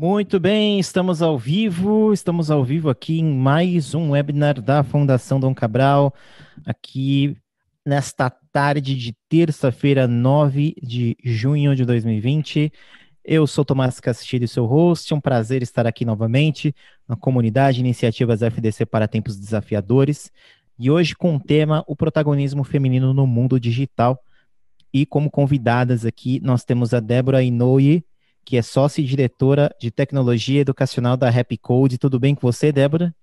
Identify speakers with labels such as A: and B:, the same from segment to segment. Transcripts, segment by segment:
A: Muito bem, estamos ao vivo, estamos ao vivo aqui em mais um webinar da Fundação Dom Cabral, aqui nesta tarde de terça-feira, 9 de junho de 2020. Eu sou Tomás Castilho, seu host, é um prazer estar aqui novamente na comunidade Iniciativas FDC para Tempos Desafiadores, e hoje com o tema O Protagonismo Feminino no Mundo Digital. E como convidadas aqui, nós temos a Débora Inoue, que é sócia e diretora de tecnologia educacional da Happy Code. Tudo bem com você, Débora?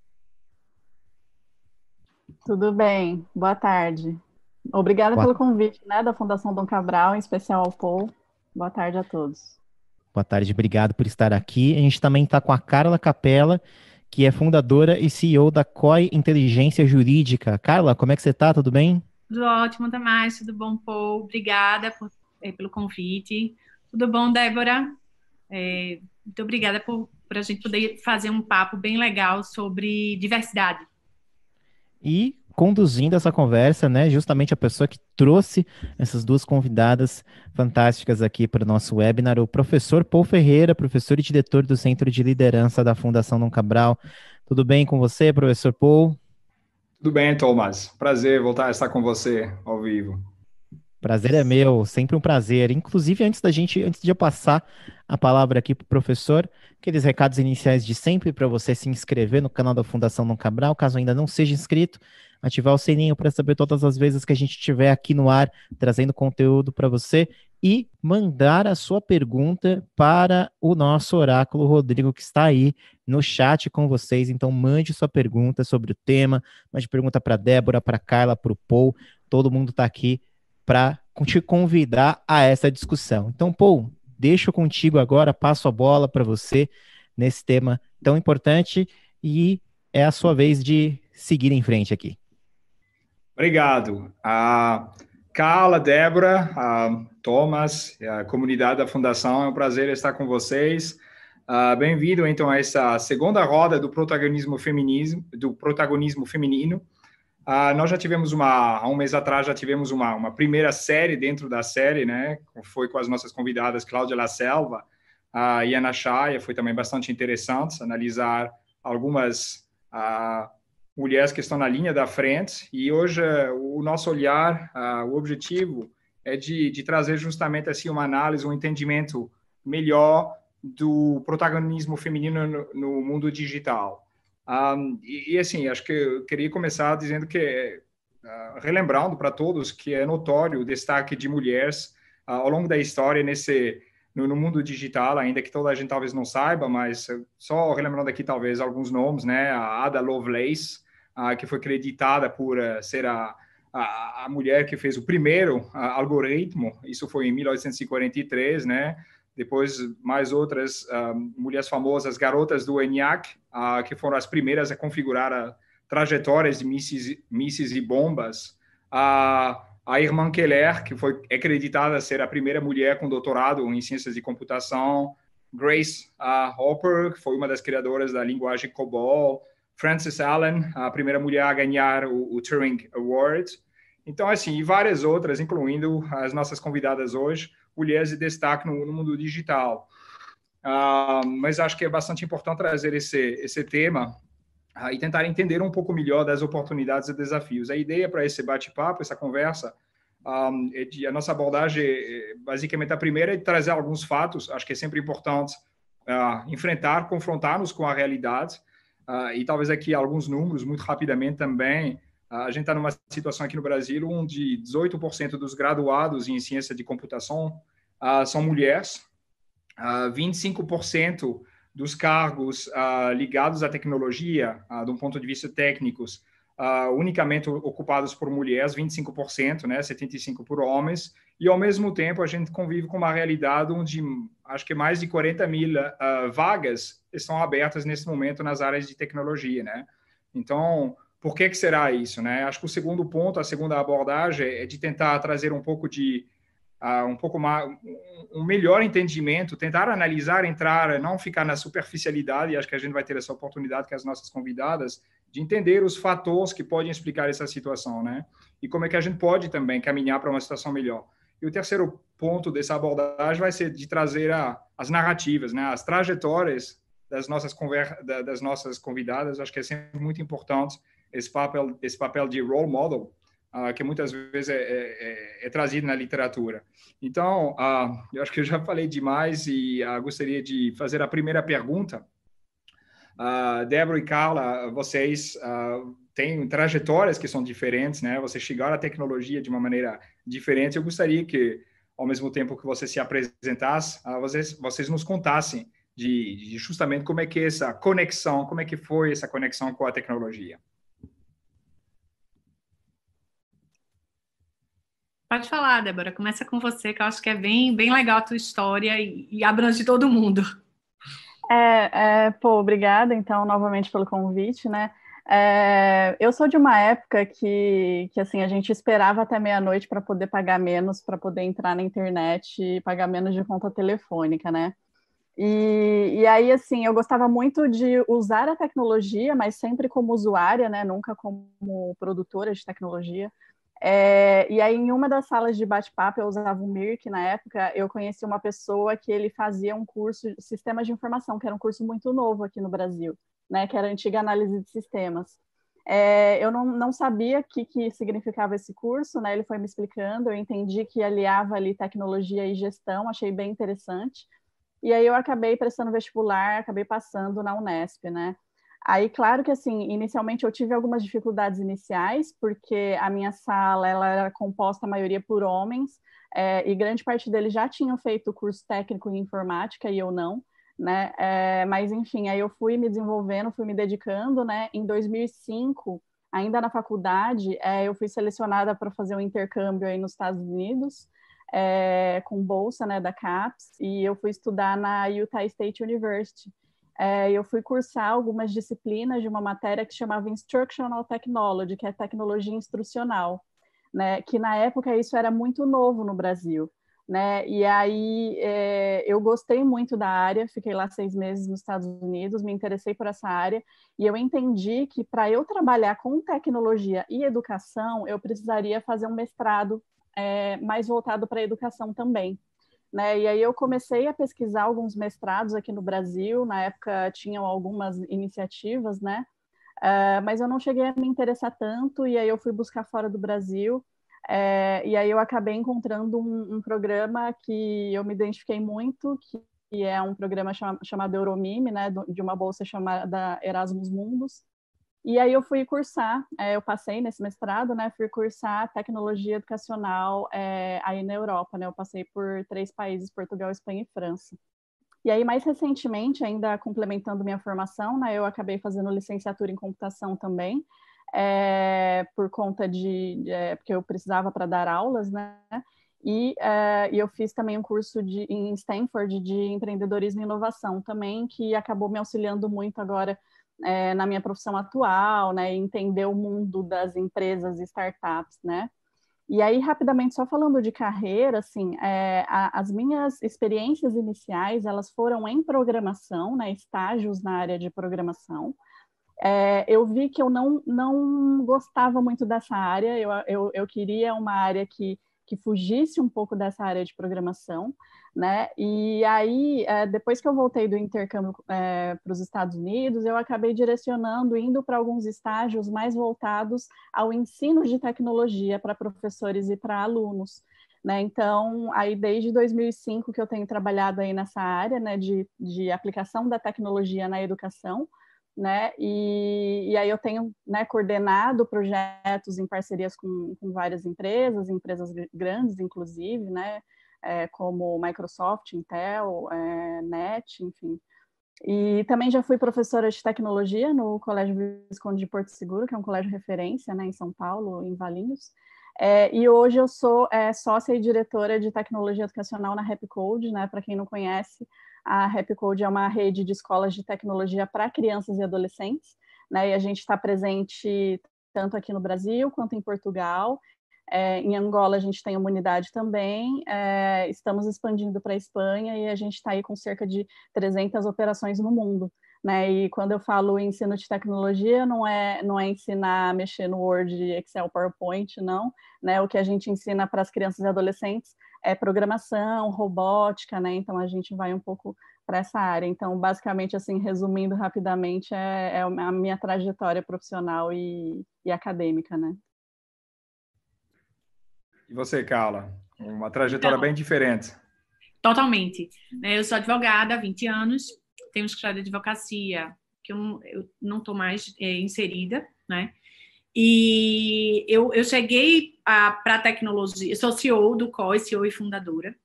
B: Tudo bem, boa tarde. Obrigada boa... pelo convite né, da Fundação Dom Cabral, em especial ao Paul. Boa tarde a todos.
A: Boa tarde, obrigado por estar aqui. A gente também está com a Carla Capella, que é fundadora e CEO da COI Inteligência Jurídica. Carla, como é que você está? Tudo bem?
C: Tudo ótimo, Tamás. Tudo bom, Paul? Obrigada por, é, pelo convite. Tudo bom, Débora? É, muito obrigada por, por a gente poder fazer um papo bem legal sobre diversidade.
A: E conduzindo essa conversa, né? Justamente a pessoa que trouxe essas duas convidadas fantásticas aqui para o nosso webinar, o professor Paul Ferreira, professor e diretor do Centro de Liderança da Fundação Dom Cabral. Tudo bem com você, professor Paul?
D: Tudo bem, Thomas. Prazer voltar a estar com você ao vivo.
A: Prazer é meu, sempre um prazer. Inclusive, antes da gente, antes de eu passar a palavra aqui para o professor, aqueles recados iniciais de sempre para você se inscrever no canal da Fundação Não Cabral, caso ainda não seja inscrito, ativar o sininho para saber todas as vezes que a gente estiver aqui no ar trazendo conteúdo para você e mandar a sua pergunta para o nosso oráculo Rodrigo, que está aí no chat com vocês. Então, mande sua pergunta sobre o tema, mande pergunta para Débora, para Carla, para o Paul. Todo mundo está aqui para te convidar a essa discussão. Então, Paul, deixo contigo agora, passo a bola para você nesse tema tão importante e é a sua vez de seguir em frente aqui.
D: Obrigado. A Carla, Débora, a Thomas, a comunidade da Fundação, é um prazer estar com vocês. Uh, Bem-vindo então a essa segunda roda do protagonismo feminismo, do protagonismo feminino. Ah, nós já tivemos uma, há um mês atrás, já tivemos uma, uma primeira série dentro da série, né? Foi com as nossas convidadas Cláudia La Selva ah, e Ana Chaya Foi também bastante interessante analisar algumas ah, mulheres que estão na linha da frente. E hoje eh, o nosso olhar, ah, o objetivo é de, de trazer justamente assim uma análise, um entendimento melhor do protagonismo feminino no, no mundo digital. Um, e, e, assim, acho que eu queria começar dizendo que, uh, relembrando para todos que é notório o destaque de mulheres uh, ao longo da história nesse no, no, mundo digital, ainda que toda a gente talvez não saiba, mas ah, só relembrando aqui talvez alguns nomes, né? A Ada Lovelace, uh, que foi acreditada por ser a, a, a, mulher que fez o primeiro algoritmo, isso foi em 1843, né? depois mais outras ah, mulheres famosas, garotas do ENIAC, uh, que foram as primeiras a configurar a ah, trajetórias de mísseis, mísseis e bombas. Uh, a irmã Keller, que foi acreditada ser a primeira mulher com doutorado em ciências de computação. Grace uh, Hopper, que foi uma das criadoras da linguagem COBOL. Frances Allen, a primeira mulher a ganhar o, o Turing Award. Então, assim, e várias outras, incluindo as nossas convidadas hoje mulheres de destaque no, no mundo digital. Ah, mas acho que é bastante importante trazer esse, esse tema ah, e tentar entender um pouco melhor das oportunidades e desafios. A ideia para esse bate-papo, essa conversa, um, ah, é de, a nossa abordagem, eh, basicamente, a primeira é trazer alguns fatos, acho que é sempre importante uh, enfrentar, confrontar-nos com a realidade, uh, e talvez aqui alguns números, muito rapidamente também, a gente está numa situação aqui no Brasil onde 18% dos graduados em ciência de computação uh, são mulheres, uh, ah, 25% dos cargos uh, ligados à tecnologia, uh, de um ponto de vista técnicos, uh, unicamente ocupados por mulheres, 25%, né, 75% por homens, e ao mesmo tempo a gente convive com uma realidade onde acho que mais de 40 mil vagas estão abertas nesse momento nas áreas de tecnologia, né? Então, por que, que será isso? Né? Acho que o segundo ponto, a segunda abordagem é de tentar trazer um pouco de uh, um pouco mais um melhor entendimento, tentar analisar, entrar, não ficar na superficialidade. E acho que a gente vai ter essa oportunidade com as nossas convidadas de entender os fatores que podem explicar essa situação, né? E como é que a gente pode também caminhar para uma situação melhor. E o terceiro ponto dessa abordagem vai ser de trazer a, as narrativas, né? As trajetórias das nossas das nossas convidadas. Acho que é sempre muito importante esse papel, esse papel de role model uh, que muitas vezes é, é, é, é, trazido na literatura. Então, uh, eu acho que eu já falei demais e uh, gostaria de fazer a primeira pergunta. Uh, Débora e Carla, vocês têm trajetórias que são diferentes, né? Vocês chegaram à tecnologia de uma maneira diferente. Eu gostaria que, ao mesmo tempo que você se apresentasse, vocês, vocês nos contassem de, de justamente como é que é essa conexão, como é que foi essa conexão com a tecnologia.
C: Pode falar, Débora, começa com você, que eu acho que é bem, bem legal a tua história e, e abrange todo
B: mundo. É, é, pô, obrigada, então, novamente pelo convite, né? É, eu sou de uma época que, que assim, a gente esperava até meia-noite para poder pagar menos, para poder entrar na internet e pagar menos de conta telefônica, né? E, e aí, assim, eu gostava muito de usar a tecnologia, mas sempre como usuária, né? Nunca como produtora de tecnologia. É, e aí, em uma das salas de bate-papo, eu usava o MIRC na época, eu conheci uma pessoa que ele fazia um curso de sistemas de informação, que era um curso muito novo aqui no Brasil, né, que era antiga análise de sistemas. É, eu não, não sabia o que, que significava esse curso, né, ele foi me explicando, eu entendi que aliava ali tecnologia e gestão, achei bem interessante. E aí eu acabei prestando vestibular, acabei passando na Unesp, né? Aí, claro que assim, inicialmente eu tive algumas dificuldades iniciais, porque a minha sala ela era composta a maioria por homens, é, e grande parte deles já tinham feito curso técnico em informática e eu não, né? É, mas enfim, aí eu fui me desenvolvendo, fui me dedicando, né? Em 2005, ainda na faculdade, é, eu fui selecionada para fazer um intercâmbio aí nos Estados Unidos. É, com bolsa né, da CAPES e eu fui estudar na Utah State University é, eu fui cursar algumas disciplinas de uma matéria que chamava Instructional Technology, que é tecnologia instrucional, né? Que na época isso era muito novo no Brasil, né? E aí é, eu gostei muito da área, fiquei lá seis meses nos Estados Unidos, me interessei por essa área e eu entendi que para eu trabalhar com tecnologia e educação, eu precisaria fazer um mestrado é, mais voltado para a educação também. Né? E aí eu comecei a pesquisar alguns mestrados aqui no Brasil, na época tinham algumas iniciativas, né? Uh, mas eu não cheguei a me interessar tanto, e aí eu fui buscar fora do Brasil, é, e aí eu acabei encontrando um, um, programa que eu me identifiquei muito, que é um programa chama, chamado Euromime, né, de uma bolsa chamada Erasmus Mundus, e aí eu fui cursar, eh, eu passei nesse mestrado, né? Fui cursar tecnologia educacional é, aí na Europa, né? Eu passei por três países, Portugal, Espanha e França. E aí, mais recentemente, ainda complementando minha formação, né? Eu acabei fazendo licenciatura em computação também, é, por conta de... É, porque eu precisava para dar aulas, né? E, e, eu fiz também um curso de, em Stanford de empreendedorismo e inovação também, que acabou me auxiliando muito agora é, na minha profissão atual, né, entender o mundo das empresas e startups, né? E aí, rapidamente, só falando de carreira, assim, é, a, as minhas experiências iniciais, elas foram em programação, né, estágios na área de programação. É, eu vi que eu não, não gostava muito dessa área, eu, eu, eu queria uma área que que fugisse um pouco dessa área de programação, né? E aí, eh, depois que eu voltei do intercâmbio é, eh, para os Estados Unidos, eu acabei direcionando, indo para alguns estágios mais voltados ao ensino de tecnologia para professores e para alunos. Né? Então, aí desde 2005 que eu tenho trabalhado aí nessa área né, de, de aplicação da tecnologia na educação, né? E, e aí eu tenho né, coordenado projetos em parcerias com, com várias empresas, empresas grandes, inclusive, né? É, como Microsoft, Intel, é, NET, enfim. E também já fui professora de tecnologia no Colégio Visconde de Porto Seguro, que é um colégio referência né, em São Paulo, em Valinhos. É, e hoje eu sou é, sócia e diretora de tecnologia educacional na Rapcode, né? Para quem não conhece, a Happy Code é uma rede de escolas de tecnologia para crianças e adolescentes, né? E a gente está presente tanto aqui no Brasil quanto em Portugal. É, em Angola a gente tem uma unidade também, é, estamos expandindo para a Espanha e a gente está aí com cerca de 300 operações no mundo. Né? E quando eu falo ensino de tecnologia, não é, não é ensinar a mexer no Word, Excel, PowerPoint, não. Né? O que a gente ensina para as crianças e adolescentes é, programação, robótica, né? Então a gente vai um pouco para essa área. Então, basicamente, assim, resumindo rapidamente, é, é a minha trajetória profissional e, e, acadêmica, né?
D: E você, Carla? Uma trajetória então, bem diferente.
C: Totalmente. Né, eu sou advogada há 20 anos, tenho escritório de advocacia que eu, eu não estou mais é, inserida, né? E eu, eu cheguei para a tecnologia, sou CEO do COI, CEO e fundadora,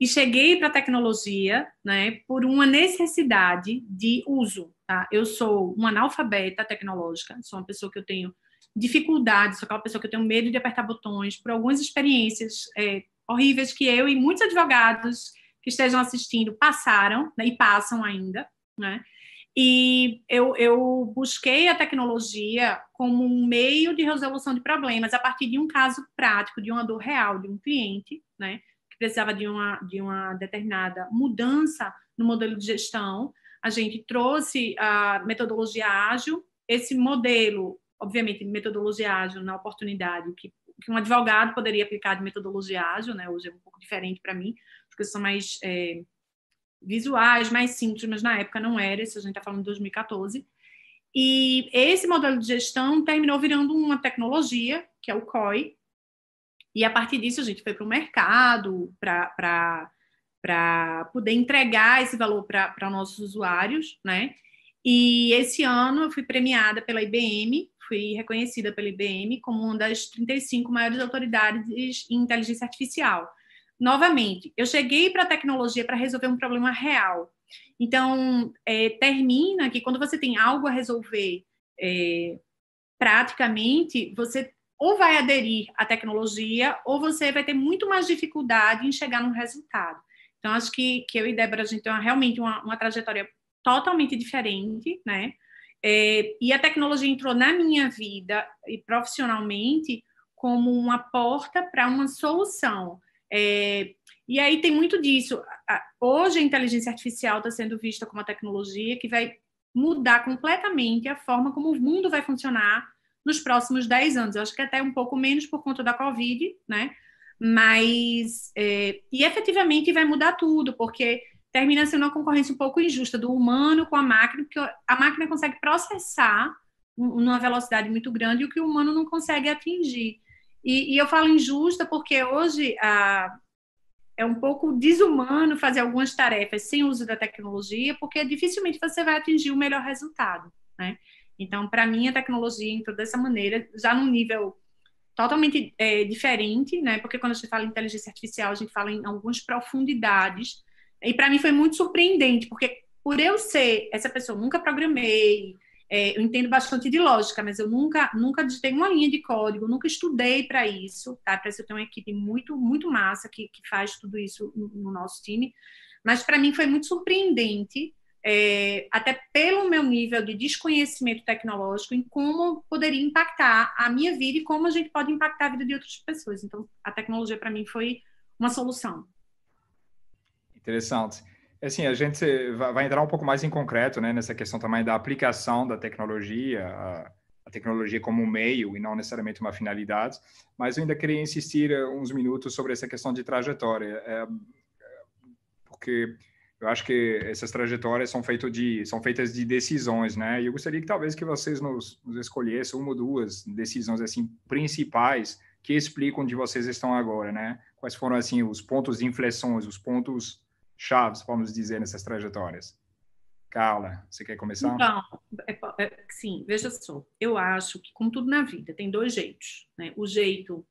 C: e cheguei para a tecnologia né, por uma necessidade de uso. Tá? Eu sou uma analfabeta tecnológica, sou uma pessoa que eu tenho dificuldades, sou aquela pessoa que eu tenho medo de apertar botões, por algumas experiências é, horríveis que eu e muitos advogados que estejam assistindo passaram né, e passam ainda. Né? E eu, eu busquei a tecnologia como um meio de resolução de problemas a partir de um caso prático, de uma dor real de um cliente, né, que precisava de uma, de uma determinada mudança no modelo de gestão. A gente trouxe a metodologia ágil, esse modelo, obviamente, metodologia ágil na oportunidade que, que um advogado poderia aplicar de metodologia ágil, né, hoje é um pouco diferente para mim, porque eu sou mais. Eh, visuais, mais simples, mas na época não era, isso a gente está falando de 2014. E esse modelo de gestão terminou virando uma tecnologia, que é o COI, e a partir disso a gente foi para o mercado, para para poder entregar esse valor para nossos usuários, né? E esse ano eu fui premiada pela IBM, fui reconhecida pela IBM como uma das 35 maiores autoridades em inteligência artificial novamente, eu cheguei para a tecnologia para resolver um problema real. Então, é, termina que quando você tem algo a resolver é, praticamente, você ou vai aderir à tecnologia ou você vai ter muito mais dificuldade em chegar num resultado. Então, acho que, que eu e Débora, a gente tem uma, realmente uma, uma trajetória totalmente diferente, né? É, e a tecnologia entrou na minha vida e profissionalmente como uma porta para uma solução. É, e aí tem muito disso. Hoje a inteligência artificial está sendo vista como uma tecnologia que vai mudar completamente a forma como o mundo vai funcionar nos próximos 10 anos. Eu acho que é até um pouco menos por conta da Covid, né? Mas, é, e efetivamente vai mudar tudo, porque termina sendo uma concorrência um pouco injusta do humano com a máquina, porque a máquina consegue processar numa velocidade muito grande o que o humano não consegue atingir. E, e eu falo injusta porque hoje é um pouco desumano fazer algumas tarefas sem uso da tecnologia, porque dificilmente você vai atingir o melhor resultado, né? Então, para mim, a tecnologia entrou dessa maneira, já num nível totalmente é, diferente, né? Porque quando a gente fala em inteligência artificial, a gente fala em algumas profundidades. E para mim foi muito surpreendente, porque por eu ser essa pessoa, nunca programei, é, eu entendo bastante de lógica, mas eu nunca, nunca digitei uma linha de código, nunca estudei para isso, tá? Para isso eu tenho uma equipe muito, muito massa que, que faz tudo isso no, nosso time. Mas para mim foi muito surpreendente, é, até pelo meu nível de desconhecimento tecnológico, em como poderia impactar a minha vida e como a gente pode impactar a vida de outras pessoas. Então, a tecnologia para mim foi uma solução.
D: Interessante. Assim, a gente vai entrar um pouco mais em concreto, né, nessa questão também da aplicação da tecnologia, a, a tecnologia como um meio e não necessariamente uma finalidade, mas eu ainda queria insistir eh, uns minutos sobre essa questão de trajetória, é, porque eu acho que essas trajetórias são, feito de, são feitas de decisões, né? E eu gostaria que talvez que vocês nos, nos escolhessem uma ou duas decisões assim principais que explicam onde vocês estão agora, né? Quais foram assim os pontos de inflexões, os pontos chaves, vamos dizer, nessas trajetórias? Carla, você quer começar? Então,
C: é, é, sim, veja só. Eu acho que, como tudo na vida, tem dois jeitos. Né? O jeito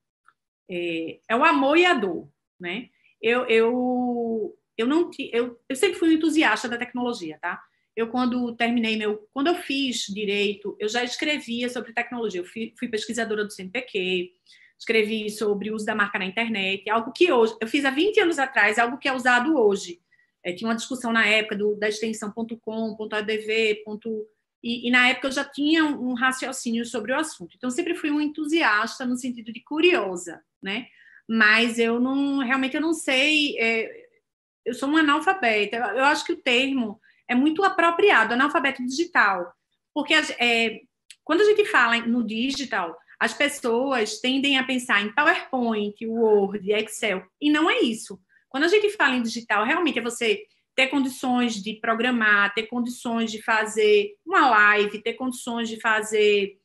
C: é, é, o amor e a dor. Né? Eu, eu, eu, não, eu, eu sempre fui um entusiasta da tecnologia, tá? Eu, quando terminei meu. Quando eu fiz direito, eu já escrevia sobre tecnologia. Eu fui, fui pesquisadora do CNPq, escrevi sobre o uso da marca na internet, algo que hoje, eu fiz há 20 anos atrás, algo que é usado hoje. É, tinha uma discussão na época do, da extensão.com, .adv, ponto, e, e, na época eu já tinha um raciocínio sobre o assunto. Então, sempre fui um entusiasta no sentido de curiosa, né? Mas eu não, realmente eu não sei, é, eu sou uma analfabeta, eu, eu, acho que o termo é muito apropriado, analfabeto digital, porque é, quando a gente fala no digital, as pessoas tendem a pensar em PowerPoint, Word, Excel, e não é isso. Quando a gente fala em digital, realmente é você ter condições de programar, ter condições de fazer uma live, ter condições de fazer.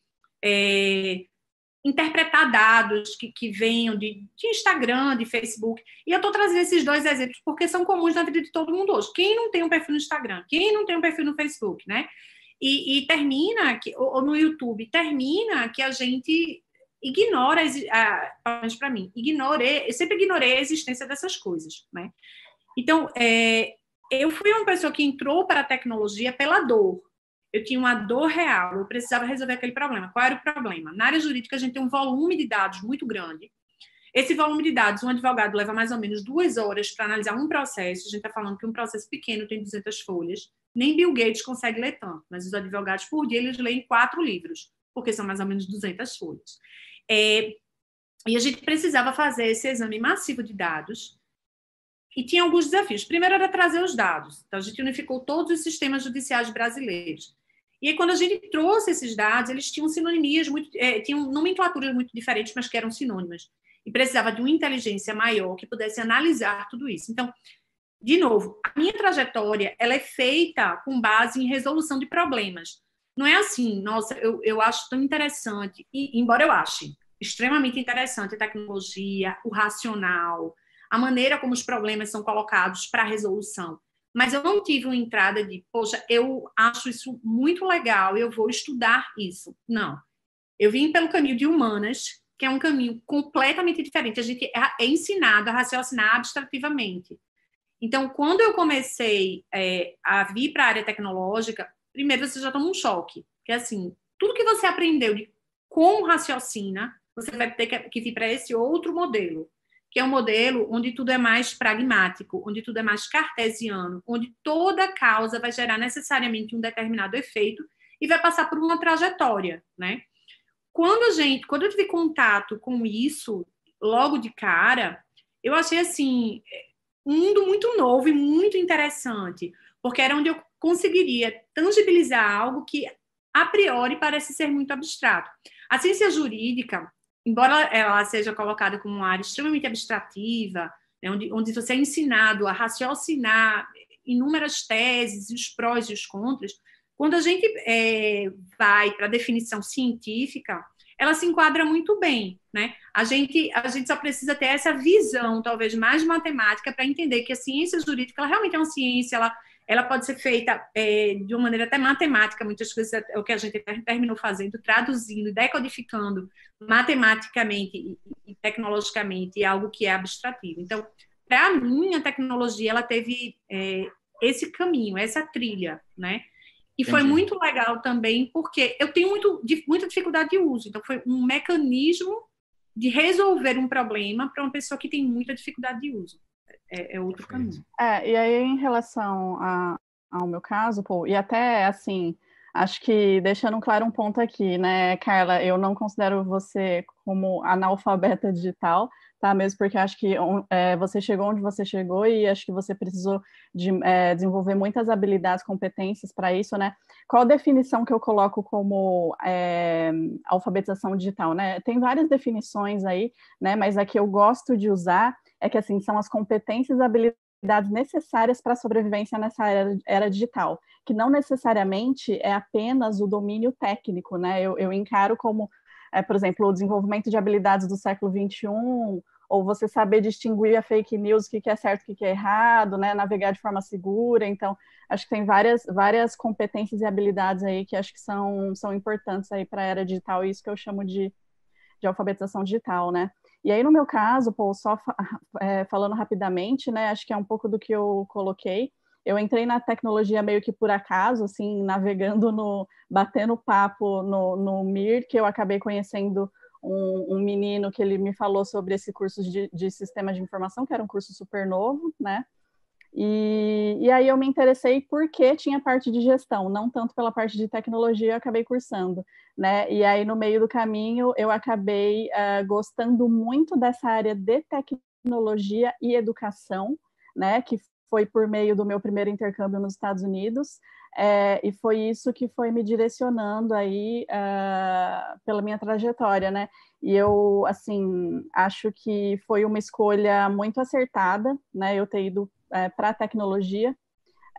C: É, interpretar dados que, que venham de, de Instagram, de Facebook. E eu estou trazendo esses dois exemplos porque são comuns na vida de todo mundo hoje. Quem não tem um perfil no Instagram? Quem não tem um perfil no Facebook, né? E, e termina, que, ou, ou, no YouTube, termina que a gente ignora, pelo para mim, ignorei, eu sempre ignorei a existência dessas coisas, né? Então, é, eu fui uma pessoa que entrou para a tecnologia pela dor. Eu tinha uma dor real, eu precisava resolver aquele problema. Qual era o problema? Na área jurídica, a gente tem um volume de dados muito grande. Esse volume de dados, um advogado leva mais ou menos duas horas para analisar um processo. A gente está falando que um processo pequeno tem 200 folhas. Nem Bill Gates consegue ler tanto, mas os advogados por dia eles leem quatro livros, porque são mais ou menos 200 folhas. É, e a gente precisava fazer esse exame massivo de dados e tinha alguns desafios. Primeiro era trazer os dados. Então, a gente unificou todos os sistemas judiciais brasileiros. E aí, quando a gente trouxe esses dados, eles tinham sinonimias, muito, é, tinham nomenclaturas muito diferentes, mas que eram sinônimas. E precisava de uma inteligência maior que pudesse analisar tudo isso. Então, de novo, a minha trajetória ela é feita com base em resolução de problemas. Não é assim, nossa, eu, eu acho tão interessante, e, embora eu ache extremamente interessante a tecnologia, o racional, a maneira como os problemas são colocados para resolução. Mas eu não tive uma entrada de, poxa, eu acho isso muito legal, eu vou estudar isso. Não. Eu vim pelo caminho de humanas, que é um caminho completamente diferente. A gente é, é ensinado a raciocinar abstrativamente. Então, quando eu comecei é, a vir para a área tecnológica, primeiro você já toma um choque, porque assim, tudo que você aprendeu de como raciocina, você vai ter que, que vir para esse outro modelo, que é um modelo onde tudo é mais pragmático, onde tudo é mais cartesiano, onde toda causa vai gerar necessariamente um determinado efeito e vai passar por uma trajetória, né? Quando a gente, quando eu tive contato com isso logo de cara, eu achei assim, um mundo muito novo e muito interessante, porque era onde eu conseguiria tangibilizar algo que a priori parece ser muito abstrato. A ciência jurídica, embora ela seja colocada como uma área extremamente abstrativa, né, onde, onde você é ensinado a raciocinar inúmeras teses, os prós e os contras, quando a gente é, vai para a definição científica, ela se enquadra muito bem, né? A gente, a gente só precisa ter essa visão, talvez mais matemática, para entender que a ciência jurídica, ela realmente é uma ciência, ela, ela pode ser feita é, de uma maneira até matemática, muitas coisas é, é o que a gente terminou fazendo, traduzindo, decodificando matematicamente e, tecnologicamente é algo que é abstrativo. Então, para mim, a tecnologia, ela teve é, esse caminho, essa trilha, né? E Entendi. foi muito legal também, porque eu tenho muito, muita dificuldade de uso. Então, foi um mecanismo de resolver um problema para uma pessoa que tem muita dificuldade de uso. É, é outro Perfeito. caminho.
B: É, e aí, em relação a, ao meu caso, pô, e até assim, Acho que deixando claro um ponto aqui, né, Carla, eu não considero você como analfabeta digital, tá? Mesmo porque acho que é, você chegou onde você chegou e acho que você precisou de, é, desenvolver muitas habilidades, competências para isso, né? Qual a definição que eu coloco como é, alfabetização digital, né? Tem várias definições aí, né? Mas a que eu gosto de usar é que, assim, são as competências, habilidades habilidades necessárias para a sobrevivência nessa era, era, digital, que não necessariamente é apenas o domínio técnico, né? Eu, eu encaro como, é, por exemplo, o desenvolvimento de habilidades do século XXI, ou você saber distinguir a fake news, o que, que é certo, o que, que é errado, né? Navegar de forma segura. Então, acho que tem várias, várias competências e habilidades aí que acho que são, são importantes aí para a era digital, e isso que eu chamo de, de alfabetização digital, né? E aí, no meu caso, Paul, só fa é, falando rapidamente, né, acho que é um pouco do que eu coloquei. Eu entrei na tecnologia meio que por acaso, assim, navegando no, batendo papo no, no MIR, que eu acabei conhecendo um, um menino que ele me falou sobre esse curso de, de sistema de informação, que era um curso super novo, né? E, e, aí eu me interessei porque tinha parte de gestão, não tanto pela parte de tecnologia, eu acabei cursando, né? E aí no meio do caminho eu acabei uh, gostando muito dessa área de tecnologia e educação, né? Que foi por meio do meu primeiro intercâmbio nos Estados Unidos, é, e foi isso que foi me direcionando aí uh, pela minha trajetória, né? E eu, assim, acho que foi uma escolha muito acertada, né? Eu ter ido é, para a tecnologia,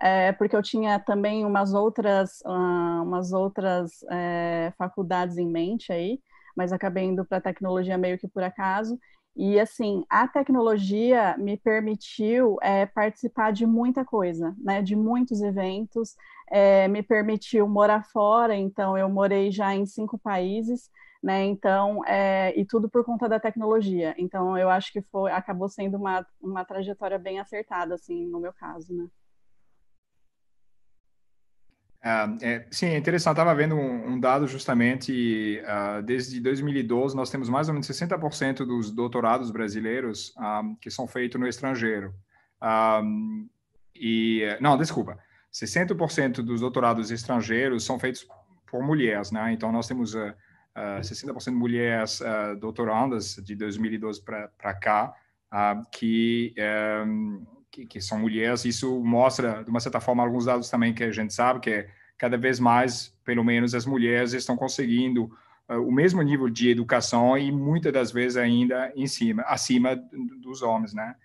B: é, porque eu tinha também umas outras, uh, umas outras é, faculdades em mente aí, mas acabei indo para a tecnologia meio que por acaso. E assim, a tecnologia me permitiu é, participar de muita coisa, né? De muitos eventos, é, me permitiu morar fora, então eu morei já em cinco países né? Então, é, e tudo por conta da tecnologia. Então, eu acho que foi, acabou sendo uma, uma trajetória bem acertada, assim, no meu caso, né?
D: Ah, é, sim, é interessante. Estava vendo um, um, dado justamente, uh, desde 2012 nós temos mais ou menos 60% dos doutorados brasileiros ah, que são feitos no estrangeiro. Ah, e, não, desculpa, 60% dos doutorados estrangeiros são feitos por mulheres, né? Então nós temos uh, uh, 60% de mulheres uh, doutorandas de 2012 para cá uh, que, um, eh, que, que são mulheres. Isso mostra, de uma certa forma, alguns dados também que a gente sabe que cada vez mais, pelo menos, as mulheres estão conseguindo ah, o mesmo nível de educação e muitas das vezes ainda em cima, acima dos homens, né?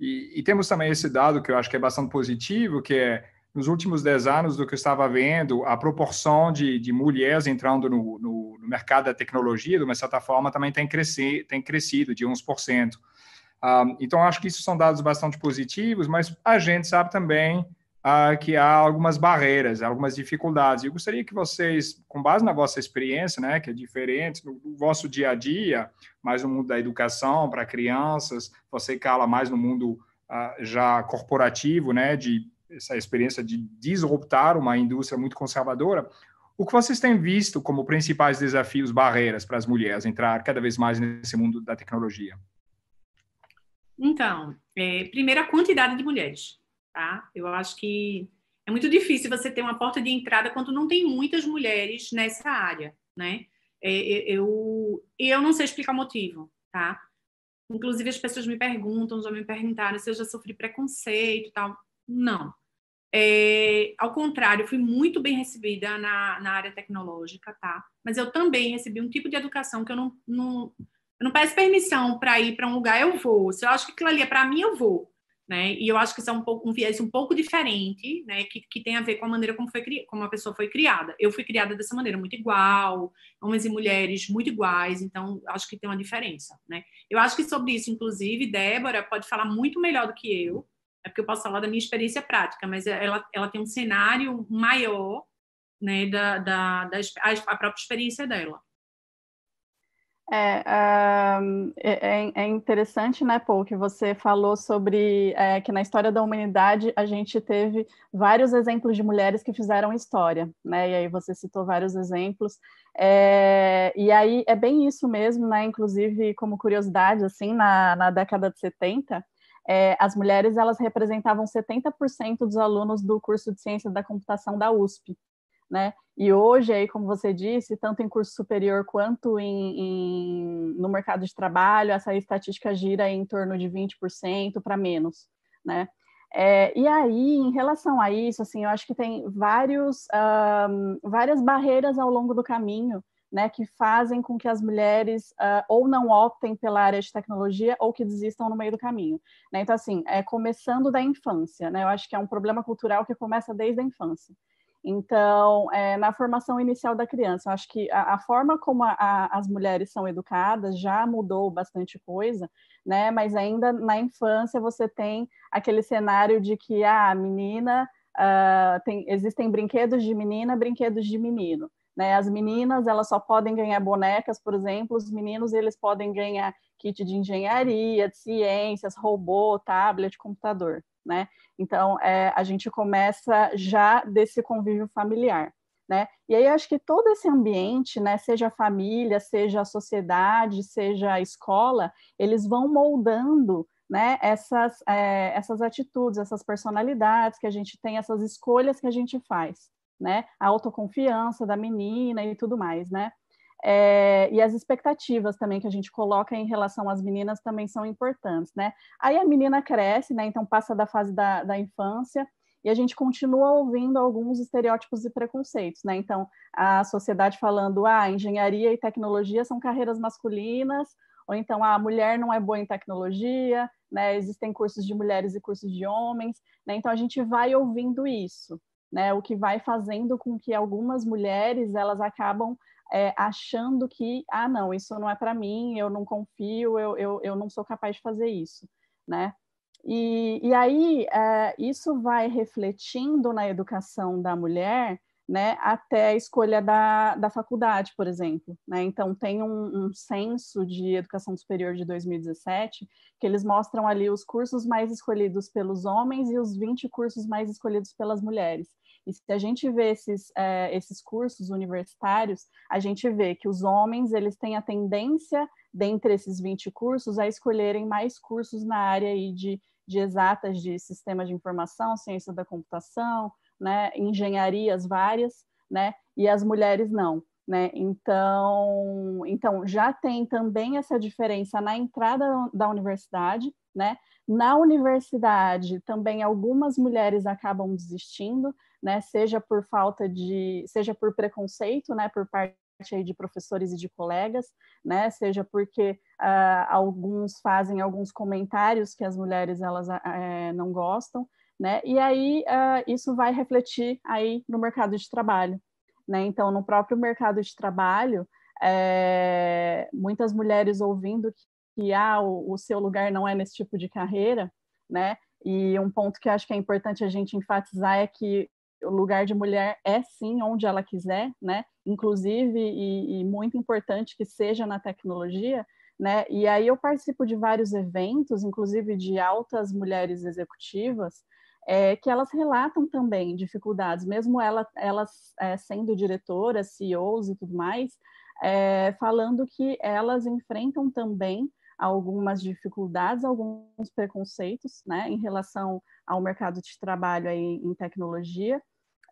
D: E, e temos também esse dado que eu acho que é bastante positivo, que é nos últimos 10 anos, do que eu estava vendo, a proporção de, de mulheres entrando no, no, no, mercado da tecnologia, de uma certa forma, também tem, crescer, tem crescido de uns por cento. Ah, então, acho que isso são dados bastante positivos, mas a gente sabe também ah, que há algumas barreiras, algumas dificuldades. Eu gostaria que vocês, com base na vossa experiência, né, que é diferente, no, no vosso dia a dia, mais no mundo da educação para crianças, você cala é mais no mundo ah, já corporativo, né, de essa experiência de disruptar uma indústria muito conservadora, o que vocês têm visto como principais desafios, barreiras para as mulheres entrar cada vez mais nesse mundo da tecnologia?
C: Então, é, primeiro a quantidade de mulheres, tá? Eu acho que é muito difícil você ter uma porta de entrada quando não tem muitas mulheres nessa área, né? É, é eu, eu não sei explicar o motivo, tá? Inclusive, as pessoas me perguntam, já me perguntaram se eu já sofri preconceito e tal. Não. É, ao contrário, fui muito bem recebida na, na área tecnológica, tá? Mas eu também recebi um tipo de educação que eu não, não, eu não peço permissão para ir para um lugar, eu vou. Se eu acho que aquilo ali é para mim, eu vou. Né? E eu acho que isso é um, pouco, um viés um pouco diferente, né? Que, que tem a ver com a maneira como, foi, como a pessoa foi criada. Eu fui criada dessa maneira, muito igual, homens e mulheres muito iguais, então acho que tem uma diferença, né? Eu acho que sobre isso, inclusive, Débora pode falar muito melhor do que eu, é porque eu posso falar da minha experiência prática, mas é, ela, ela tem um cenário maior né, da, da, da a própria experiência dela.
B: É, ah, é, é, interessante, né, Paul, que você falou sobre é, que na história da humanidade a gente teve vários exemplos de mulheres que fizeram história, né? E aí você citou vários exemplos. É, e aí é bem isso mesmo, né? Inclusive, como curiosidade, assim, na, na década de 70, é, as mulheres elas representavam 70% dos alunos do curso de ciência da computação da USP. Né? E hoje, aí, como você disse, tanto em curso superior quanto em, em, no mercado de trabalho, essa estatística gira em torno de 20% para menos. Né? É, e aí, em relação a isso, assim, eu acho que tem vários, um, várias barreiras ao longo do caminho né, que fazem com que as mulheres uh, ou não optem pela área de tecnologia ou que desistam no meio do caminho. Né? Então, assim, é começando da infância, né? eu acho que é um problema cultural que começa desde a infância. Então, é, na formação inicial da criança, eu acho que a, a forma como a, a, as mulheres são educadas já mudou bastante coisa, né? Mas ainda na infância você tem aquele cenário de que ah, a menina uh, tem, existem brinquedos de menina, brinquedos de menino. Né? As meninas elas só podem ganhar bonecas, por exemplo, os meninos eles podem ganhar kit de engenharia, de ciências, robô, tablet, computador. Né? Então é, a gente começa já desse convívio familiar. Né? E aí acho que todo esse ambiente, né, seja a família, seja a sociedade, seja a escola, eles vão moldando né, essas, é, essas atitudes, essas personalidades que a gente tem, essas escolhas que a gente faz né? A autoconfiança da menina e tudo mais, né? É, e as expectativas também que a gente coloca em relação às meninas também são importantes, né? Aí a menina cresce, né? Então passa da fase da, da infância e a gente continua ouvindo alguns estereótipos e preconceitos, né? Então a sociedade falando, ah, engenharia e tecnologia são carreiras masculinas, ou então ah, a mulher não é boa em tecnologia, né? Existem cursos de mulheres e cursos de homens, né? Então a gente vai ouvindo isso né? O que vai fazendo com que algumas mulheres elas acabam é, achando que, ah, não, isso não é para mim, eu não confio, eu, eu, eu não sou capaz de fazer isso, né? E, e aí, é, isso vai refletindo na educação da mulher né, até a escolha da, da faculdade, por exemplo. Né? Então, tem um, um censo de educação superior de 2017 que eles mostram ali os cursos mais escolhidos pelos homens e os 20 cursos mais escolhidos pelas mulheres. E se a gente vê esses, é, esses cursos universitários, a gente vê que os homens eles têm a tendência, dentre esses 20 cursos, a escolherem mais cursos na área aí de, de exatas, de sistemas de informação, ciência da computação, né, engenharias várias, né, e as mulheres não. Né? Então, então, já tem também essa diferença na entrada da universidade. Né? Na universidade, também algumas mulheres acabam desistindo, né? seja por falta de, seja por preconceito, né? por parte de professores e de colegas, né? Seja porque uh, alguns fazem alguns comentários que as mulheres elas eh, não gostam, né? E aí uh, isso vai refletir aí no mercado de trabalho. Né? Então, no próprio mercado de trabalho, é, muitas mulheres ouvindo que, que ah, o, o, seu lugar não é nesse tipo de carreira, né? E um ponto que acho que é importante a gente enfatizar é que o lugar de mulher é sim onde ela quiser, né? Inclusive, e, e muito importante que seja na tecnologia, né? E aí eu participo de vários eventos, inclusive de altas mulheres executivas, é, que elas relatam também dificuldades, mesmo ela, elas é, sendo diretoras, CEOs e tudo mais, é, falando que elas enfrentam também algumas dificuldades, alguns preconceitos, né, em relação ao mercado de trabalho aí em tecnologia,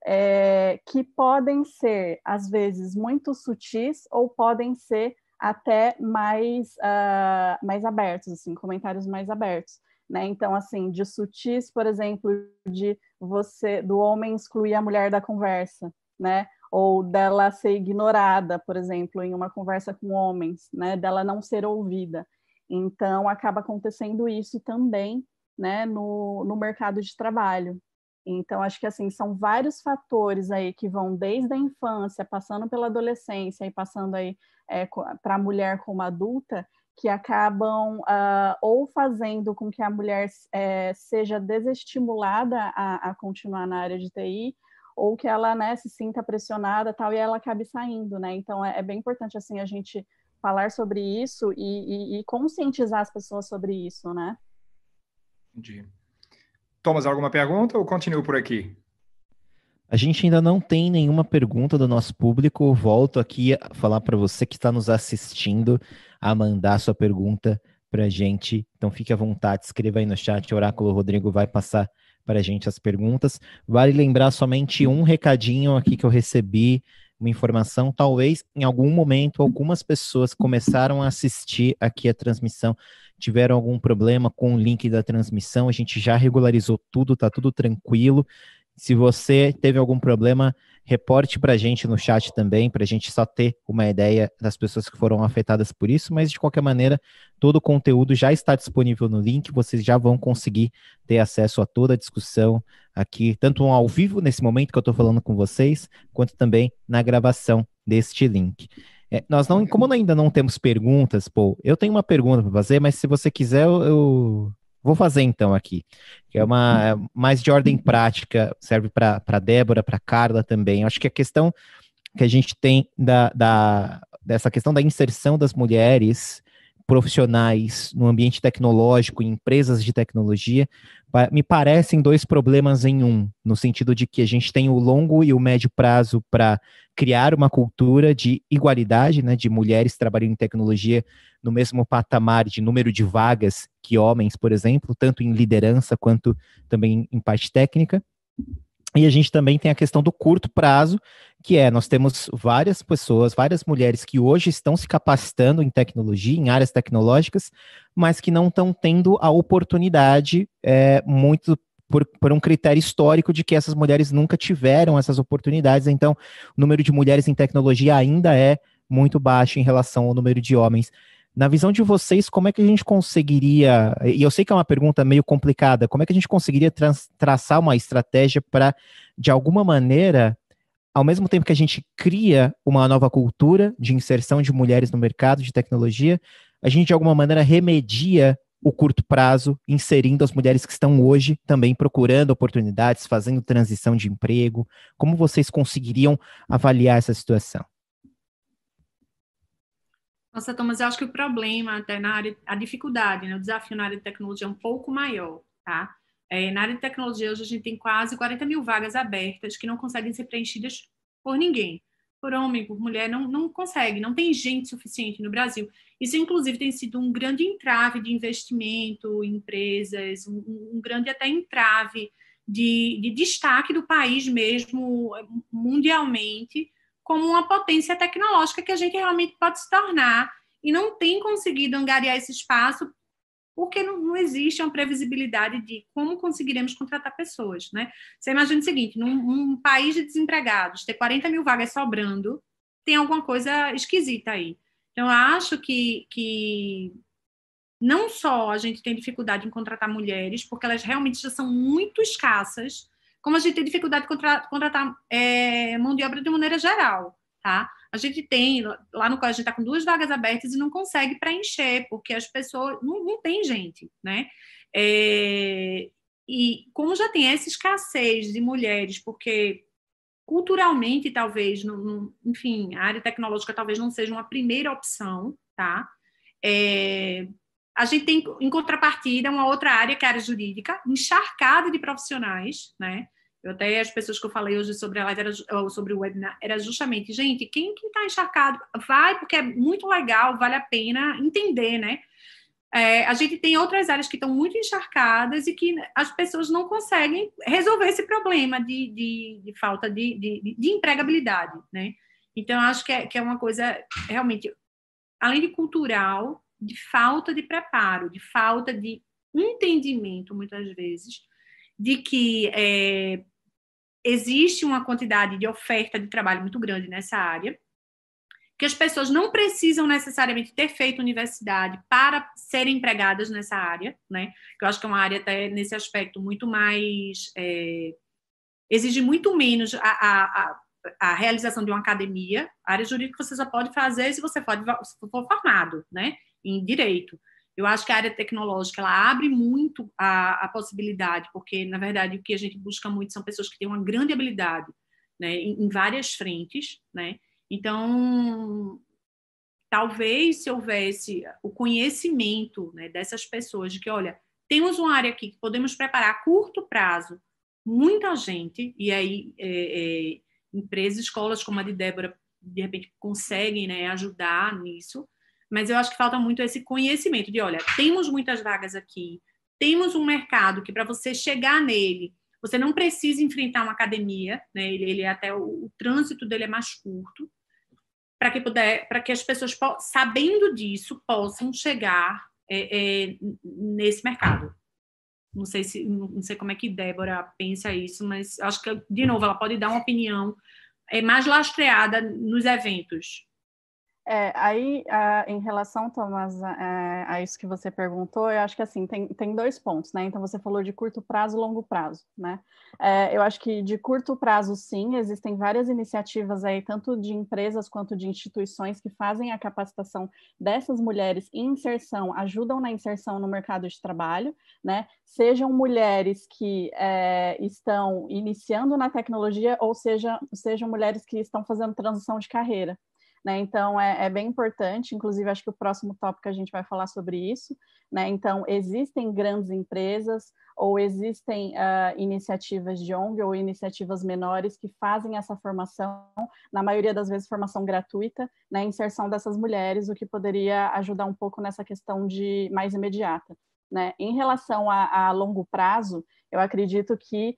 B: é, que podem ser, às vezes, muito sutis ou podem ser até mais, uh, mais abertos, assim, comentários mais abertos. Né? Então, assim, de sutis, por exemplo, de você, do homem excluir a mulher da conversa, né? Ou dela ser ignorada, por exemplo, em uma conversa com homens, né? Dela não ser ouvida. Então, acaba acontecendo isso também, né? No, no mercado de trabalho. Então, acho que, assim, são vários fatores aí que vão desde a infância, passando pela adolescência e passando aí é, para a mulher como adulta, que acabam uh, ou fazendo com que a mulher é, seja desestimulada a, a, continuar na área de TI, ou que ela né, se sinta pressionada tal e ela acabe saindo, né? Então é, é bem importante assim a gente falar sobre isso e, e, e conscientizar as pessoas sobre isso, né?
D: Entendi. Thomas, alguma pergunta ou continuo por aqui?
A: A gente ainda não tem nenhuma pergunta do nosso público. Volto aqui a falar para você que está nos assistindo a mandar sua pergunta para a gente. Então fique à vontade, escreva aí no chat. O Oráculo Rodrigo vai passar para a gente as perguntas. Vale lembrar somente um recadinho aqui que eu recebi, uma informação. Talvez em algum momento algumas pessoas começaram a assistir aqui a transmissão tiveram algum problema com o link da transmissão, a gente já regularizou tudo, tá tudo tranquilo. Se você teve algum problema, reporte para a gente no chat também, para a gente só ter uma ideia das pessoas que foram afetadas por isso, mas de qualquer maneira, todo o conteúdo já está disponível no link, vocês já vão conseguir ter acesso a toda a discussão aqui, tanto ao vivo, nesse momento que eu estou falando com vocês, quanto também na gravação deste link. É, nós não, como ainda não temos perguntas, pô, eu tenho uma pergunta para fazer, mas se você quiser, eu, eu Vou fazer então aqui, que é uma uhum. é mais de ordem prática, serve para Débora, para Carla também. Eu acho que a questão que a gente tem da, da, dessa questão da inserção das mulheres profissionais no ambiente tecnológico, em empresas de tecnologia, me parecem dois problemas em um, no sentido de que a gente tem o longo e o médio prazo para criar uma cultura de igualdade, né, de mulheres trabalhando em tecnologia no mesmo patamar de número de vagas que homens, por exemplo, tanto em liderança quanto também em parte técnica. E a gente também tem a questão do curto prazo, que é nós temos várias pessoas, várias mulheres que hoje estão se capacitando em tecnologia, em áreas tecnológicas, mas que não estão tendo a oportunidade é, muito por, por, um critério histórico de que essas mulheres nunca tiveram essas oportunidades. Então, o número de mulheres em tecnologia ainda é muito baixo em relação ao número de homens. Na visão de vocês, como é que a gente conseguiria, e eu sei que é uma pergunta meio complicada, como é que a gente conseguiria traçar uma estratégia para, de alguma maneira, ao mesmo tempo que a gente cria uma nova cultura de inserção de mulheres no mercado de tecnologia, a gente de alguma maneira remedia o curto prazo, inserindo as mulheres que estão hoje também procurando oportunidades, fazendo transição de emprego. Como vocês conseguiriam avaliar essa situação?
C: Nossa, Thomas, eu acho que o problema até na área, a dificuldade, né, o desafio na área de tecnologia é um pouco maior, tá? É, na área de tecnologia, hoje a gente tem quase 40 mil vagas abertas que não conseguem ser preenchidas por ninguém, por homem, por mulher, não, não consegue, não tem gente suficiente no Brasil. Isso, inclusive, tem sido um grande entrave de investimento, empresas, um, um grande até entrave de, de destaque do país mesmo, mundialmente, como uma potência tecnológica que a gente realmente pode se tornar e não tem conseguido angariar esse espaço porque não, não existe uma previsibilidade de como conseguiremos contratar pessoas, né? Você imagina o seguinte, num, país de desempregados, ter 40 mil vagas sobrando, tem alguma coisa esquisita aí. Então, eu acho que, que não só a gente tem dificuldade em contratar mulheres, porque elas realmente já são muito escassas, como a gente tem dificuldade de contratar, contratar é, mão de obra de maneira geral, tá? A gente tem, lá no qual a gente está com duas vagas abertas e não consegue preencher, porque as pessoas. Não, não tem gente, né? É, e como já tem essa escassez de mulheres, porque culturalmente, talvez, não, não, enfim, a área tecnológica talvez não seja uma primeira opção, tá? É, a gente tem, em contrapartida, uma outra área, que é a área jurídica, encharcada de profissionais, né? Eu até as pessoas que eu falei hoje sobre a live, era, sobre o webinar, era justamente, gente, quem está encharcado, vai, porque é muito legal, vale a pena entender, né? É, a gente tem outras áreas que estão muito encharcadas e que as pessoas não conseguem resolver esse problema de, de, de falta de, de, de, empregabilidade, né? Então, acho que é, que é uma coisa realmente, além de cultural, de falta de preparo, de falta de entendimento, muitas vezes, de que é, existe uma quantidade de oferta de trabalho muito grande nessa área, que as pessoas não precisam necessariamente ter feito universidade para serem empregadas nessa área, né? Que eu acho que é uma área até nesse aspecto muito mais é, exige muito menos a, a, a, a, realização de uma academia. A área jurídica você só pode fazer se você for, se for formado, né? Em direito. Eu acho que a área tecnológica ela abre muito a, a possibilidade, porque, na verdade, o que a gente busca muito são pessoas que têm uma grande habilidade né, em, em várias frentes. Né? Então, talvez se houvesse o conhecimento né, dessas pessoas de que, olha, temos uma área aqui que podemos preparar a curto prazo muita gente, e aí é, é, empresas, escolas como a de Débora, de repente, conseguem né, ajudar nisso, mas eu acho que falta muito esse conhecimento de, olha, temos muitas vagas aqui, temos um mercado que para você chegar nele, você não precisa enfrentar uma academia, né? ele, ele é até o, o trânsito dele é mais curto, para que puder, para que as pessoas sabendo disso possam chegar é, é, nesse mercado. Não sei se, não sei como é que Débora pensa isso, mas acho que de novo ela pode dar uma opinião é mais lastreada nos eventos.
B: É, aí, a, em relação, Thomas, a, é, a, isso que você perguntou, eu acho que assim, tem, tem dois pontos, né? Então, você falou de curto prazo e longo prazo, né? É, eu acho que de curto prazo, sim, existem várias iniciativas aí, tanto de empresas quanto de instituições que fazem a capacitação dessas mulheres em inserção, ajudam na inserção no mercado de trabalho, né? Sejam mulheres que é, estão iniciando na tecnologia ou seja, sejam mulheres que estão fazendo transição de carreira, né? Então, é, é, bem importante, inclusive, acho que o próximo tópico a gente vai falar sobre isso. Né? Então, existem grandes empresas ou existem uh, iniciativas de ONG ou iniciativas menores que fazem essa formação, na maioria das vezes, formação gratuita, né? inserção dessas mulheres, o que poderia ajudar um pouco nessa questão de mais imediata. Né? Em relação a, a, longo prazo, eu acredito que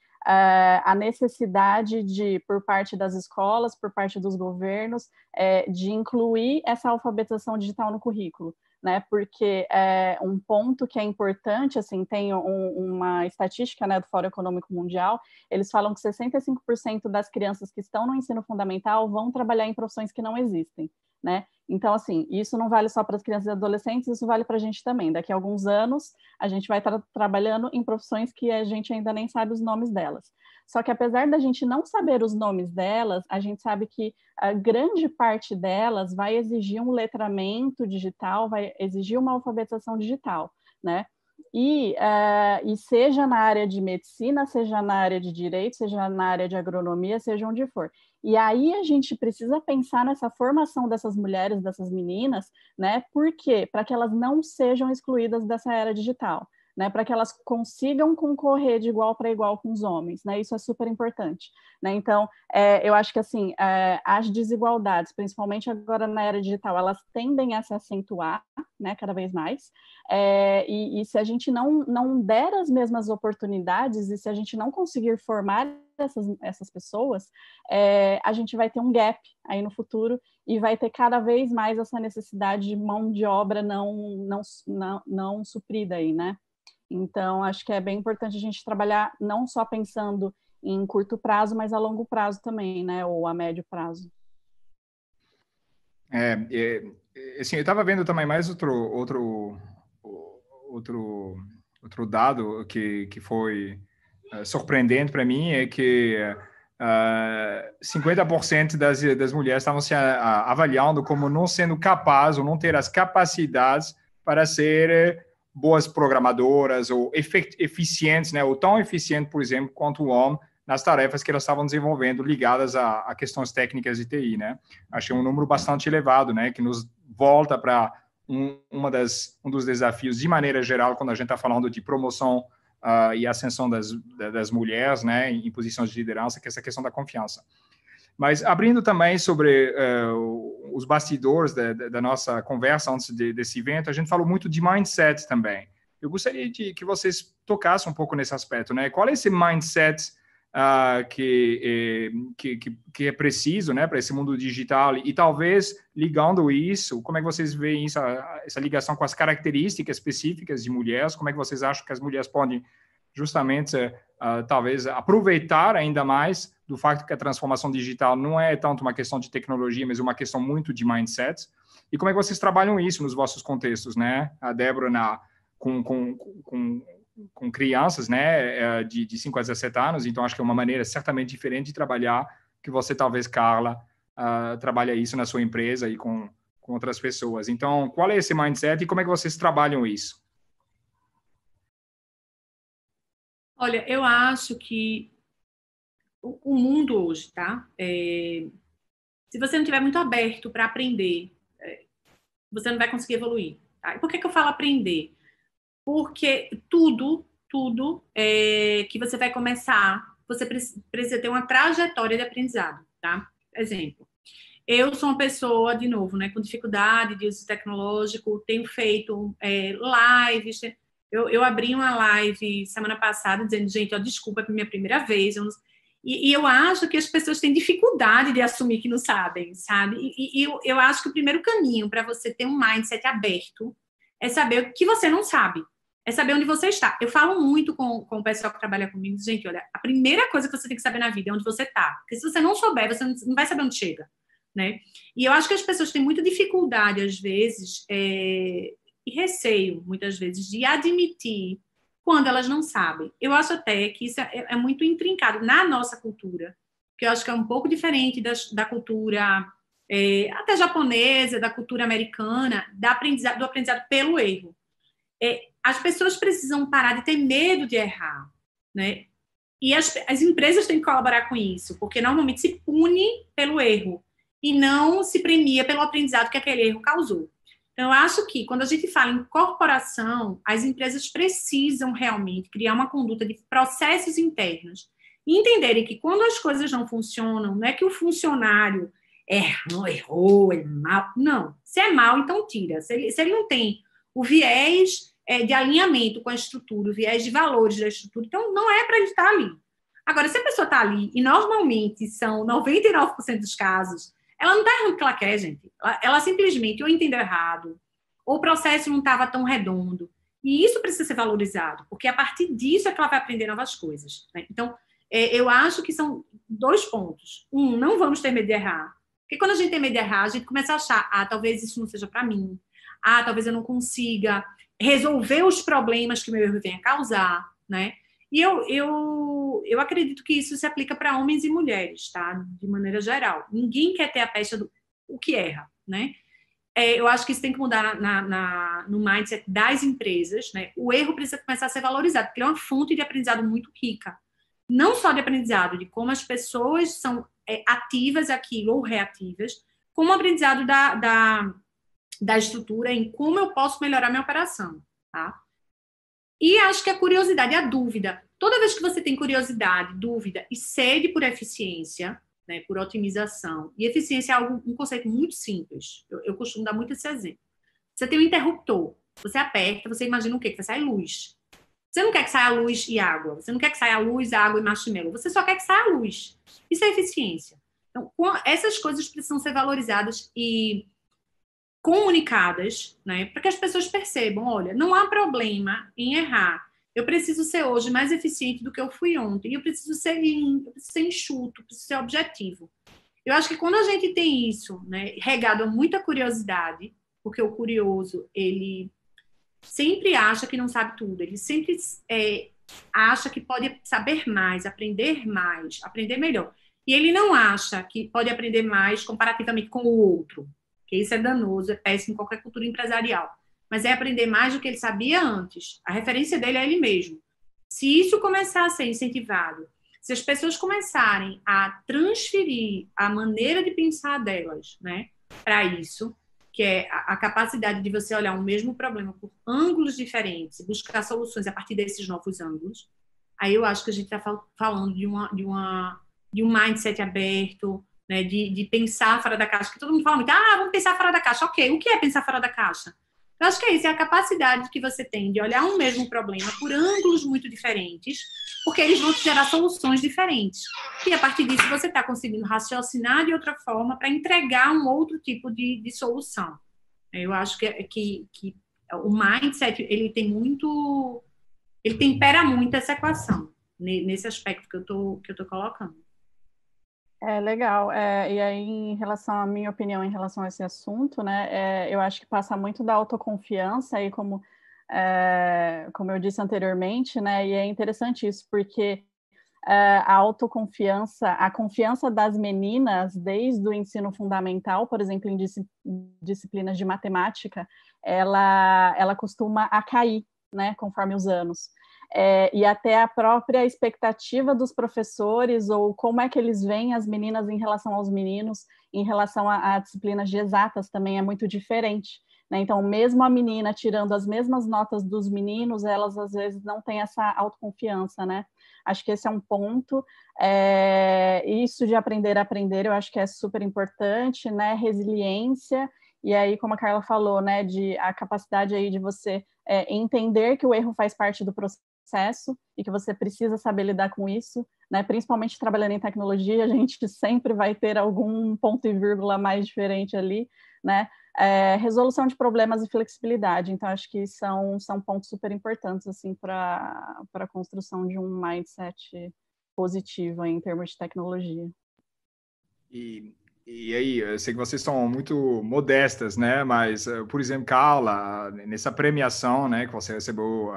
B: a necessidade de, por parte das escolas, por parte dos governos, é, de incluir essa alfabetização digital no currículo. Né, porque é, um ponto que é importante, assim, tem um, uma estatística né, do Fórum Econômico Mundial, eles falam que 65% das crianças que estão no ensino fundamental vão trabalhar em profissões que não existem, né? Então, assim, isso não vale só para as crianças e adolescentes, isso vale para a gente também. Daqui a alguns anos, a gente vai estar trabalhando em profissões que a gente ainda nem sabe os nomes delas. Só que apesar da gente não saber os nomes delas, a gente sabe que a grande parte delas vai exigir um letramento digital, vai exigir uma alfabetização digital, né? E, uh, e seja na área de medicina, seja na área de direito, seja na área de agronomia, seja onde for. E aí a gente precisa pensar nessa formação dessas mulheres, dessas meninas, né? Por quê? Para que elas não sejam excluídas dessa era digital né, para que elas consigam concorrer de igual para igual com os homens, né, isso é super importante, né, então é, eu acho que assim, é, as desigualdades, principalmente agora na era digital, elas tendem a se acentuar, né, cada vez mais, é, e, e se a gente não, não der as mesmas oportunidades e se a gente não conseguir formar essas, essas pessoas, é, a gente vai ter um gap aí no futuro e vai ter cada vez mais essa necessidade de mão de obra não, não, não, não suprida aí, né? Então, acho que é bem importante a gente trabalhar não só pensando em curto prazo, mas a longo prazo também, né? Ou a médio prazo.
D: É, é, é assim, eu estava vendo também mais outro outro outro outro dado que que foi uh, surpreendente para mim é que é, uh, 50% das, das mulheres estavam se avaliando como não sendo capazes ou não ter as capacidades para ser boas programadoras ou eficientes, né, ou tão eficientes, por exemplo, quanto o homem nas tarefas que elas estavam desenvolvendo ligadas a, a, questões técnicas de TI, né? Achei um número bastante elevado, né? Que nos volta para um, uma das, um dos desafios, de maneira geral, quando a gente está falando de promoção uh, e ascensão das, das mulheres, né? Em posições de liderança, que é essa questão da confiança. Mas abrindo também sobre uh, os bastidores da, da, nossa conversa antes de, desse evento, a gente falou muito de mindset também. Eu gostaria de que vocês tocassem um pouco nesse aspecto, né? Qual é esse mindset uh, que, é, que, que, que, é preciso, né, para esse mundo digital? E talvez ligando isso, como é que vocês veem essa ligação com as características específicas de mulheres? Como é que vocês acham que as mulheres podem justamente uh, talvez aproveitar ainda mais do fato que a transformação digital não é tanto uma questão de tecnologia, mas uma questão muito de mindset. E como é que vocês trabalham isso nos vossos contextos, né? A Débora na, com, com, com, com crianças, né, eh, de, de 5 a 17 anos, então acho que é uma maneira certamente diferente de trabalhar que você talvez, Carla, uh, trabalha isso na sua empresa e com, com outras pessoas. Então, qual é esse mindset e como é que vocês trabalham isso?
C: Olha, eu acho que o, mundo hoje, tá? É... se você não tiver muito aberto para aprender, é, você não vai conseguir evoluir. Tá? E por que, que eu falo aprender? Porque tudo, tudo é... que você vai começar, você precisa ter uma trajetória de aprendizado, tá? Exemplo. Eu sou uma pessoa, de novo, né, com dificuldade de uso tecnológico, tenho feito é, lives, eu, eu abri uma live semana passada dizendo, gente, ó, desculpa, é a minha primeira vez. Eu não... E, e, eu acho que as pessoas têm dificuldade de assumir que não sabem, sabe? E, e eu, eu acho que o primeiro caminho para você ter um mindset aberto é saber o que você não sabe, é saber onde você está. Eu falo muito com, com o pessoal que trabalha comigo, gente, olha, a primeira coisa que você tem que saber na vida é onde você está, porque se você não souber, você não vai saber onde chega, né? E eu acho que as pessoas têm muita dificuldade, às vezes, é, e receio, muitas vezes, de admitir quando elas não sabem. Eu acho até que isso é, é, é muito intrincado na nossa cultura, que eu acho que é um pouco diferente das, da cultura é, até japonesa, da cultura americana, da aprendizado, do aprendizado pelo erro. É, as pessoas precisam parar de ter medo de errar, né? E as, as empresas têm que colaborar com isso, porque normalmente se pune pelo erro e não se premia pelo aprendizado que aquele erro causou. Então, eu acho que quando a gente fala em corporação, as empresas precisam realmente criar uma conduta de processos internos e entenderem que quando as coisas não funcionam, não é que o funcionário errou, errou, é mal. Não. Se é mal, então tira. Se ele, se ele não tem o viés é, de alinhamento com a estrutura, o viés de valores da estrutura, então não é para ele estar tá ali. Agora, se a pessoa está ali, e normalmente são 99% dos casos, ela não está errando o que ela quer, gente. Ela, ela simplesmente ou entendeu errado, ou o processo não estava tão redondo. E isso precisa ser valorizado, porque a partir disso é que ela vai aprender novas coisas. Né? Então, é, eu acho que são dois pontos. Um, não vamos ter medo de errar. Porque quando a gente tem medo de errar, a gente começa a achar, ah, talvez isso não seja para mim. Ah, talvez eu não consiga resolver os problemas que o meu erro venha causar, né? E eu, eu, eu acredito que isso se aplica para homens e mulheres, tá? De maneira geral. Ninguém quer ter a peste do o que erra, né? É, eu acho que isso tem que mudar na, na, no mindset das empresas, né? O erro precisa começar a ser valorizado, porque é uma fonte de aprendizado muito rica. Não só de aprendizado, de como as pessoas são é, ativas aquilo ou reativas, como aprendizado da, da, da estrutura em como eu posso melhorar minha operação, tá? E acho que a curiosidade, a dúvida. Toda vez que você tem curiosidade, dúvida e sede por eficiência, né, por otimização, e eficiência é algo, um conceito muito simples, eu, eu costumo dar muito esse exemplo. Você tem um interruptor, você aperta, você imagina o quê? Que vai sair luz. Você não quer que saia luz e água, você não quer que saia luz, água e marshmallow, você só quer que saia luz. Isso é eficiência. Então, essas coisas precisam ser valorizadas e comunicadas, né, para que as pessoas percebam, olha, não há problema em errar. Eu preciso ser hoje mais eficiente do que eu fui ontem. Eu preciso ser, eu preciso ser enxuto, preciso ser objetivo. Eu acho que quando a gente tem isso, né, regado a muita curiosidade, porque o curioso ele sempre acha que não sabe tudo, ele sempre é, acha que pode saber mais, aprender mais, aprender melhor. E ele não acha que pode aprender mais comparativamente com o outro, que isso é danoso, é péssimo em qualquer cultura empresarial. Mas é aprender mais do que ele sabia antes. A referência dele é ele mesmo. Se isso começar a ser incentivado, se as pessoas começarem a transferir a maneira de pensar delas, né, para isso, que é a capacidade de você olhar o mesmo problema por ângulos diferentes, buscar soluções a partir desses novos ângulos, aí eu acho que a gente está falando de, uma, de, uma, de um mindset aberto, né, de, de pensar fora da caixa, que todo mundo fala muito, ah, vamos pensar fora da caixa. Ok, o que é pensar fora da caixa? Eu acho que é isso, é a capacidade que você tem de olhar um mesmo problema por ângulos muito diferentes, porque eles vão te gerar soluções diferentes. E a partir disso você está conseguindo raciocinar de outra forma para entregar um outro tipo de, de solução. Eu acho que, é, que, que, o mindset ele tem muito, ele tempera muito essa equação nesse aspecto que eu estou que eu colocando.
B: É legal. É, e aí, em relação à minha opinião em relação a esse assunto, né, é, eu acho que passa muito da autoconfiança e como, é, como eu disse anteriormente, né, e é interessante isso porque é, a autoconfiança, a confiança das meninas desde o ensino fundamental, por exemplo, em disciplinas de matemática, ela, ela costuma a cair, né, conforme os anos é, e até a própria expectativa dos professores ou como é que eles veem as meninas em relação aos meninos, em relação a, a disciplinas de exatas também é muito diferente. Né? Então, mesmo a menina tirando as mesmas notas dos meninos, elas às vezes não têm essa autoconfiança, né? Acho que esse é um ponto. É, isso de aprender a aprender, eu acho que é super importante, né? Resiliência. E aí, como a Carla falou, né, de a capacidade aí de você é, entender que o erro faz parte do processo e que você precisa saber lidar com isso, né? Principalmente trabalhando em tecnologia, a gente sempre vai ter algum ponto e vírgula mais diferente ali, né? É, resolução de problemas e flexibilidade. Então, acho que são, são pontos super importantes, assim, para a construção de um mindset positivo em termos de tecnologia.
D: E, e aí, eu sei que vocês são muito modestas, né? Mas, eh, por exemplo, Carla, nessa premiação, né, que você recebeu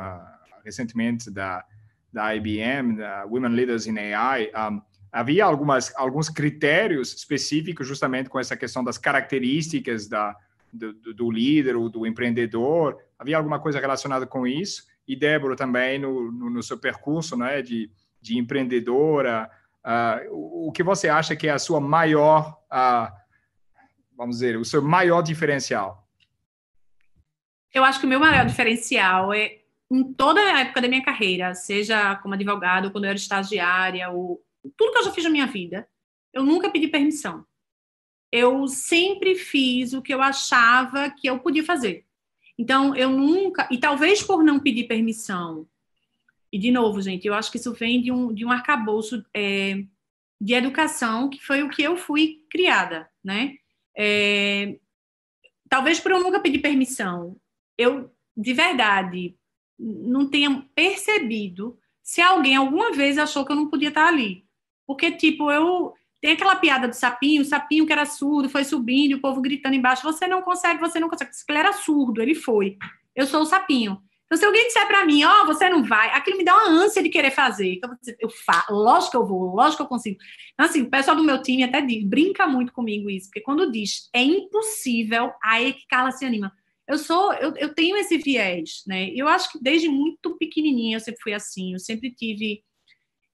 D: recentemente da, da IBM, da Women Leaders in AI, um, havia algumas, alguns critérios específicos justamente com essa questão das características da, do, do líder ou do empreendedor. Havia alguma coisa relacionada com isso? E Débora também, no, no, no seu percurso né, de, de empreendedora, uh, o, o, que você acha que é a sua maior, uh, vamos dizer, o seu maior diferencial?
C: Eu acho que o meu maior diferencial é em toda a época da minha carreira, seja como advogado, quando eu era estagiária, ou tudo que eu já fiz na minha vida, eu nunca pedi permissão. Eu sempre fiz o que eu achava que eu podia fazer. Então, eu nunca, e talvez por não pedir permissão, e de novo, gente, eu acho que isso vem de um, de um arcabouço é, de educação, que foi o que eu fui criada, né? É, talvez por eu nunca pedir permissão, eu, de verdade, não tenha percebido se alguém alguma vez achou que eu não podia estar ali. Porque, tipo, eu. Tem aquela piada do sapinho, o sapinho que era surdo, foi subindo, o povo gritando embaixo: você não consegue, você não consegue. Ele era surdo, ele foi. Eu sou o sapinho. Então, se alguém disser para mim, ó, oh, você não vai, aquilo me dá uma ânsia de querer fazer. Então, eu falo, lógico que eu vou, lógico que eu consigo. Então, assim, o pessoal do meu time até diz, brinca muito comigo isso, porque quando diz é impossível, aí é que Carla se anima eu sou, eu, eu tenho esse viés, né? Eu acho que desde muito pequenininha eu sempre fui assim, eu sempre tive,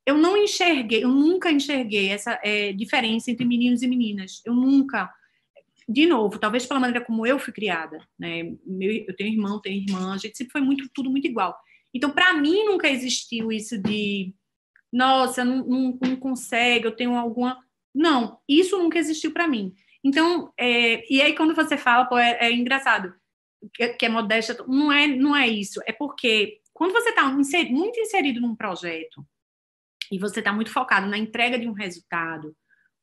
C: eu não enxerguei, eu nunca enxerguei essa é, diferença entre meninos e meninas, eu nunca, de novo, talvez pela maneira como eu fui criada, né? Meu, eu tenho irmão, tenho irmã, a gente sempre foi muito tudo muito igual. Então, para mim nunca existiu isso de, nossa, não, não, não consegue, eu tenho alguma, não, isso nunca existiu para mim. Então, é, e aí quando você fala, pô, é, é engraçado que, que é modesta, não é, não é isso. É porque quando você está muito inserido num projeto e você está muito focado na entrega de um resultado,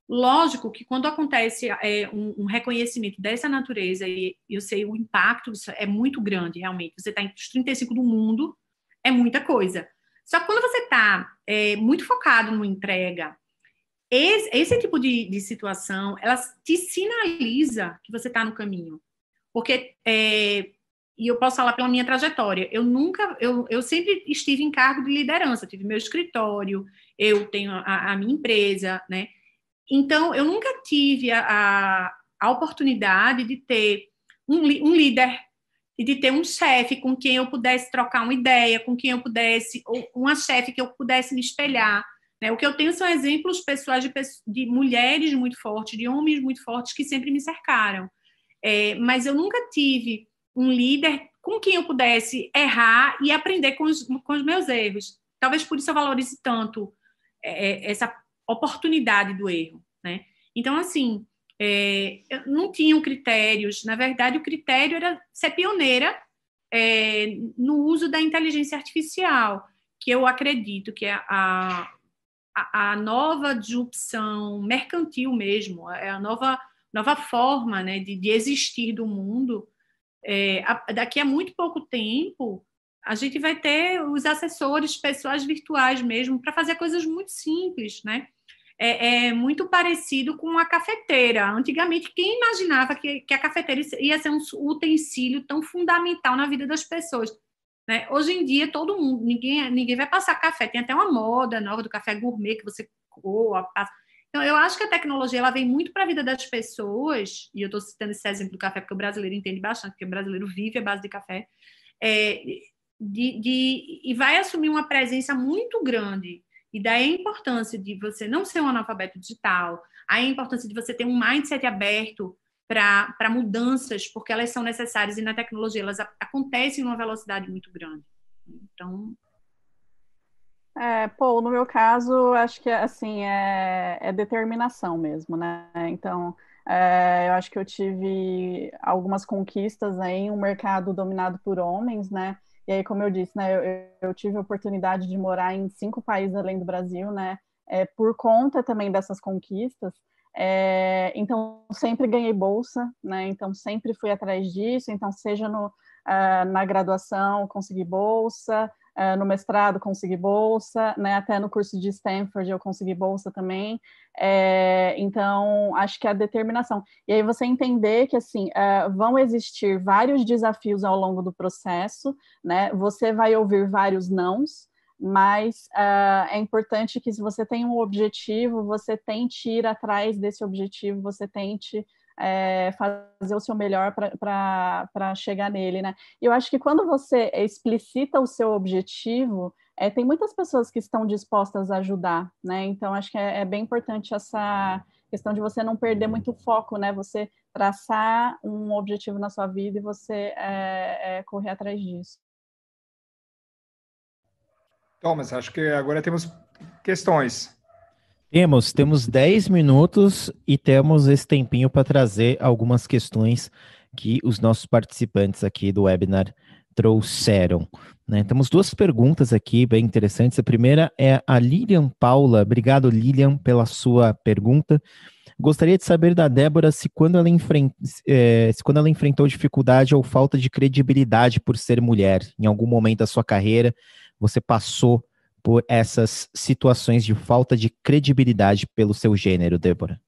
C: lógico que quando acontece é, um, um, reconhecimento dessa natureza, e eu sei o impacto isso é muito grande, realmente. Você está entre os 35 do mundo, é muita coisa. Só que quando você está é, muito focado numa entrega, esse, esse tipo de, de, situação, ela te sinaliza que você está no caminho porque é, e eu posso falar pela minha trajetória. Eu nunca, eu, eu sempre estive em cargo de liderança, tive meu escritório, eu tenho a, a minha empresa, né? Então, eu nunca tive a, a oportunidade de ter um, um líder e de ter um chefe com quem eu pudesse trocar uma ideia, com quem eu pudesse, ou uma chefe que eu pudesse me espelhar. Né? O que eu tenho são exemplos pessoais de, de mulheres muito fortes, de homens muito fortes que sempre me cercaram. É, mas eu nunca tive um líder com quem eu pudesse errar e aprender com os, com os meus erros. Talvez por isso eu valorize tanto é, é essa oportunidade do erro, né? Então, assim, é, não tinham critérios. Na verdade, o critério era ser pioneira é, no uso da inteligência artificial, que eu acredito que é a, a, a nova disrupção mercantil mesmo, é a nova nova forma né, de, de existir do mundo. É, a, daqui a muito pouco tempo, a gente vai ter os assessores pessoais virtuais mesmo para fazer coisas muito simples, né? É, é, muito parecido com a cafeteira. Antigamente, quem imaginava que, que a cafeteira ia ser um utensílio tão fundamental na vida das pessoas? Né? Hoje em dia, todo mundo, ninguém, ninguém vai passar café. Tem até uma moda nova do café gourmet que você coa, passa. Então, eu acho que a tecnologia ela vem muito para a vida das pessoas, e eu estou citando esse exemplo do café, porque o brasileiro entende bastante, porque o brasileiro vive a base de café, é, de, de, e vai assumir uma presença muito grande. E daí a importância de você não ser um analfabeto digital, a importância de você ter um mindset aberto para mudanças, porque elas são necessárias e na tecnologia elas acontecem numa velocidade muito grande. Então,
B: é, pô, no meu caso, acho que assim é, é determinação mesmo, né? Então, é, eu acho que eu tive algumas conquistas em um mercado dominado por homens, né? E aí, como eu disse, né, eu, eu tive a oportunidade de morar em cinco países além do Brasil, né? É, por conta também dessas conquistas. É, então, sempre ganhei bolsa, né? Então, sempre fui atrás disso. Então, seja no, uh, na graduação consegui bolsa, uh, no mestrado consegui bolsa, né, até no curso de Stanford eu consegui bolsa também. É, então, acho que é a determinação. E aí você entender que, assim, uh, vão existir vários desafios ao longo do processo, né, você vai ouvir vários nãos, mas uh, é importante que se você tem um objetivo, você tente ir atrás desse objetivo, você tente é, fazer o seu melhor para chegar nele, né? Eu acho que quando você explicita o seu objetivo, é, tem muitas pessoas que estão dispostas a ajudar, né? Então, acho que é, é, bem importante essa questão de você não perder muito o foco, né? Você traçar um objetivo na sua vida e você é, é correr atrás disso.
D: Então, mas acho que agora temos questões.
A: Temos, temos 10 minutos e temos esse tempinho para trazer algumas questões que os nossos participantes aqui do webinar trouxeram. Né? Temos duas perguntas aqui bem interessantes. A primeira é a Lilian Paula. Obrigado, Lilian, pela sua pergunta. Gostaria de saber da Débora se quando ela, é, se quando ela enfrentou dificuldade ou falta de credibilidade por ser mulher, em algum momento da sua carreira, você passou por essas situações de falta de credibilidade pelo seu gênero, Débora?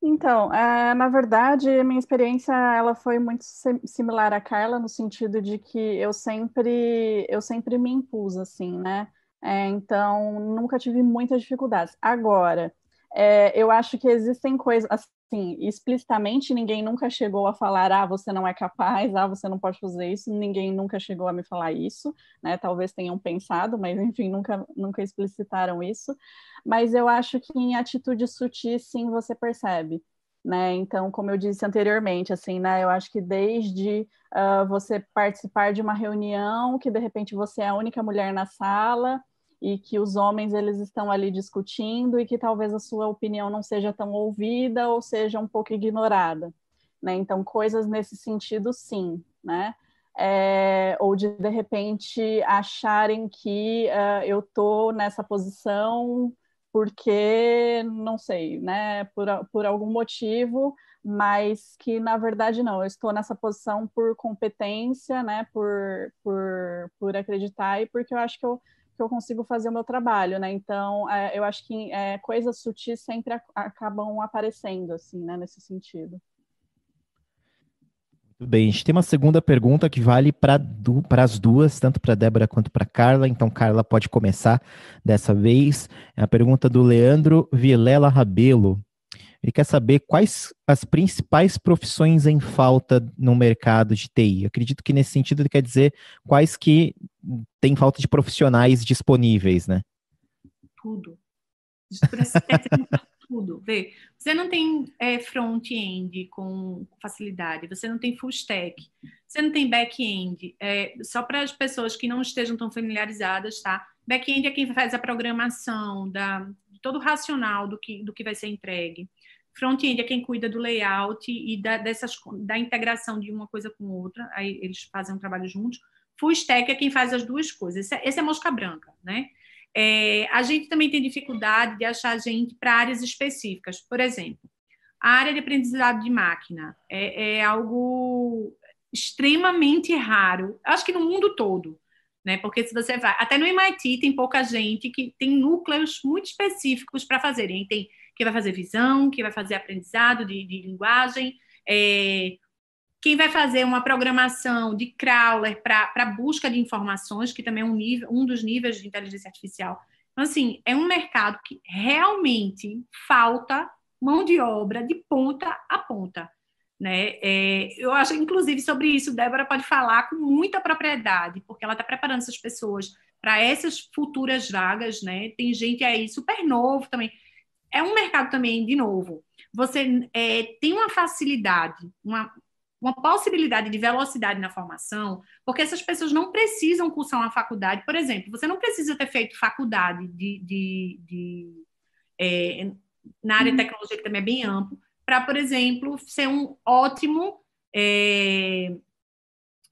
B: Então, é, na verdade, a minha experiência ela foi muito similar à Carla no sentido de que eu sempre eu sempre me impus assim, né? É, então, nunca tive muitas dificuldades. Agora, é, eu acho que existem coisas, assim, explicitamente ninguém nunca chegou a falar, ah, você não é capaz, ah, você não pode fazer isso, ninguém nunca chegou a me falar isso, né? Talvez tenham pensado, mas enfim, nunca, nunca explicitaram isso. Mas eu acho que em atitudes sutis, sim, você percebe. Né? Então, como eu disse anteriormente, assim, né? Eu acho que desde uh, você participar de uma reunião que de repente você é a única mulher na sala, e que os homens eles estão ali discutindo e que talvez a sua opinião não seja tão ouvida ou seja um pouco ignorada, né? Então coisas nesse sentido, sim, né? É, ou de de repente acharem que uh, eu tô nessa posição porque não sei, né? Por, por algum motivo, mas que na verdade não, eu estou nessa posição por competência, né? Por, por, por acreditar e porque eu acho que eu que eu consigo fazer o meu trabalho, né? Então, é, eu acho que é, coisas sutis sempre ac acabam aparecendo, assim, né? Nesse sentido.
A: Muito bem, a gente tem uma segunda pergunta que vale para as duas, tanto para Débora quanto para Carla. Então, Carla pode começar dessa vez. É a pergunta do Leandro Vilela Rabelo. Ele quer saber quais as principais profissões em falta no mercado de TI. Eu acredito que nesse sentido ele quer dizer quais que tem falta de profissionais disponíveis, né?
C: Tudo. tudo. Vê, você não tem é, front-end com facilidade, você não tem full stack, você não tem back-end. É, só para as pessoas que não estejam tão familiarizadas, tá? Back-end é quem faz a programação da, todo o racional do que, do que vai ser entregue. Front-end é quem cuida do layout e da, dessas, da integração de uma coisa com outra, aí eles fazem um trabalho juntos. Full stack é quem faz as duas coisas. É, esse é mosca branca, né? É, a gente também tem dificuldade de achar gente para áreas específicas. Por exemplo, a área de aprendizado de máquina é, é algo extremamente raro. Acho que no mundo todo, né? Porque se você vai, até no MIT tem pouca gente que tem núcleos muito específicos para fazerem. Tem que vai fazer visão, que vai fazer aprendizado de, de linguagem, é, quem vai fazer uma programação de crawler para busca de informações, que também é um, nível, um dos níveis de inteligência artificial. Então, assim, é um mercado que realmente falta mão de obra de ponta a ponta. Né? É, eu acho, inclusive, sobre isso, Débora pode falar com muita propriedade, porque ela está preparando essas pessoas para essas futuras vagas. Né? Tem gente aí super novo também é um mercado também, de novo, você é, tem uma facilidade, uma, uma possibilidade de velocidade na formação, porque essas pessoas não precisam cursar uma faculdade. Por exemplo, você não precisa ter feito faculdade de, de, de é, na área de tecnologia, que também é bem amplo, para, por exemplo, ser um ótimo. É,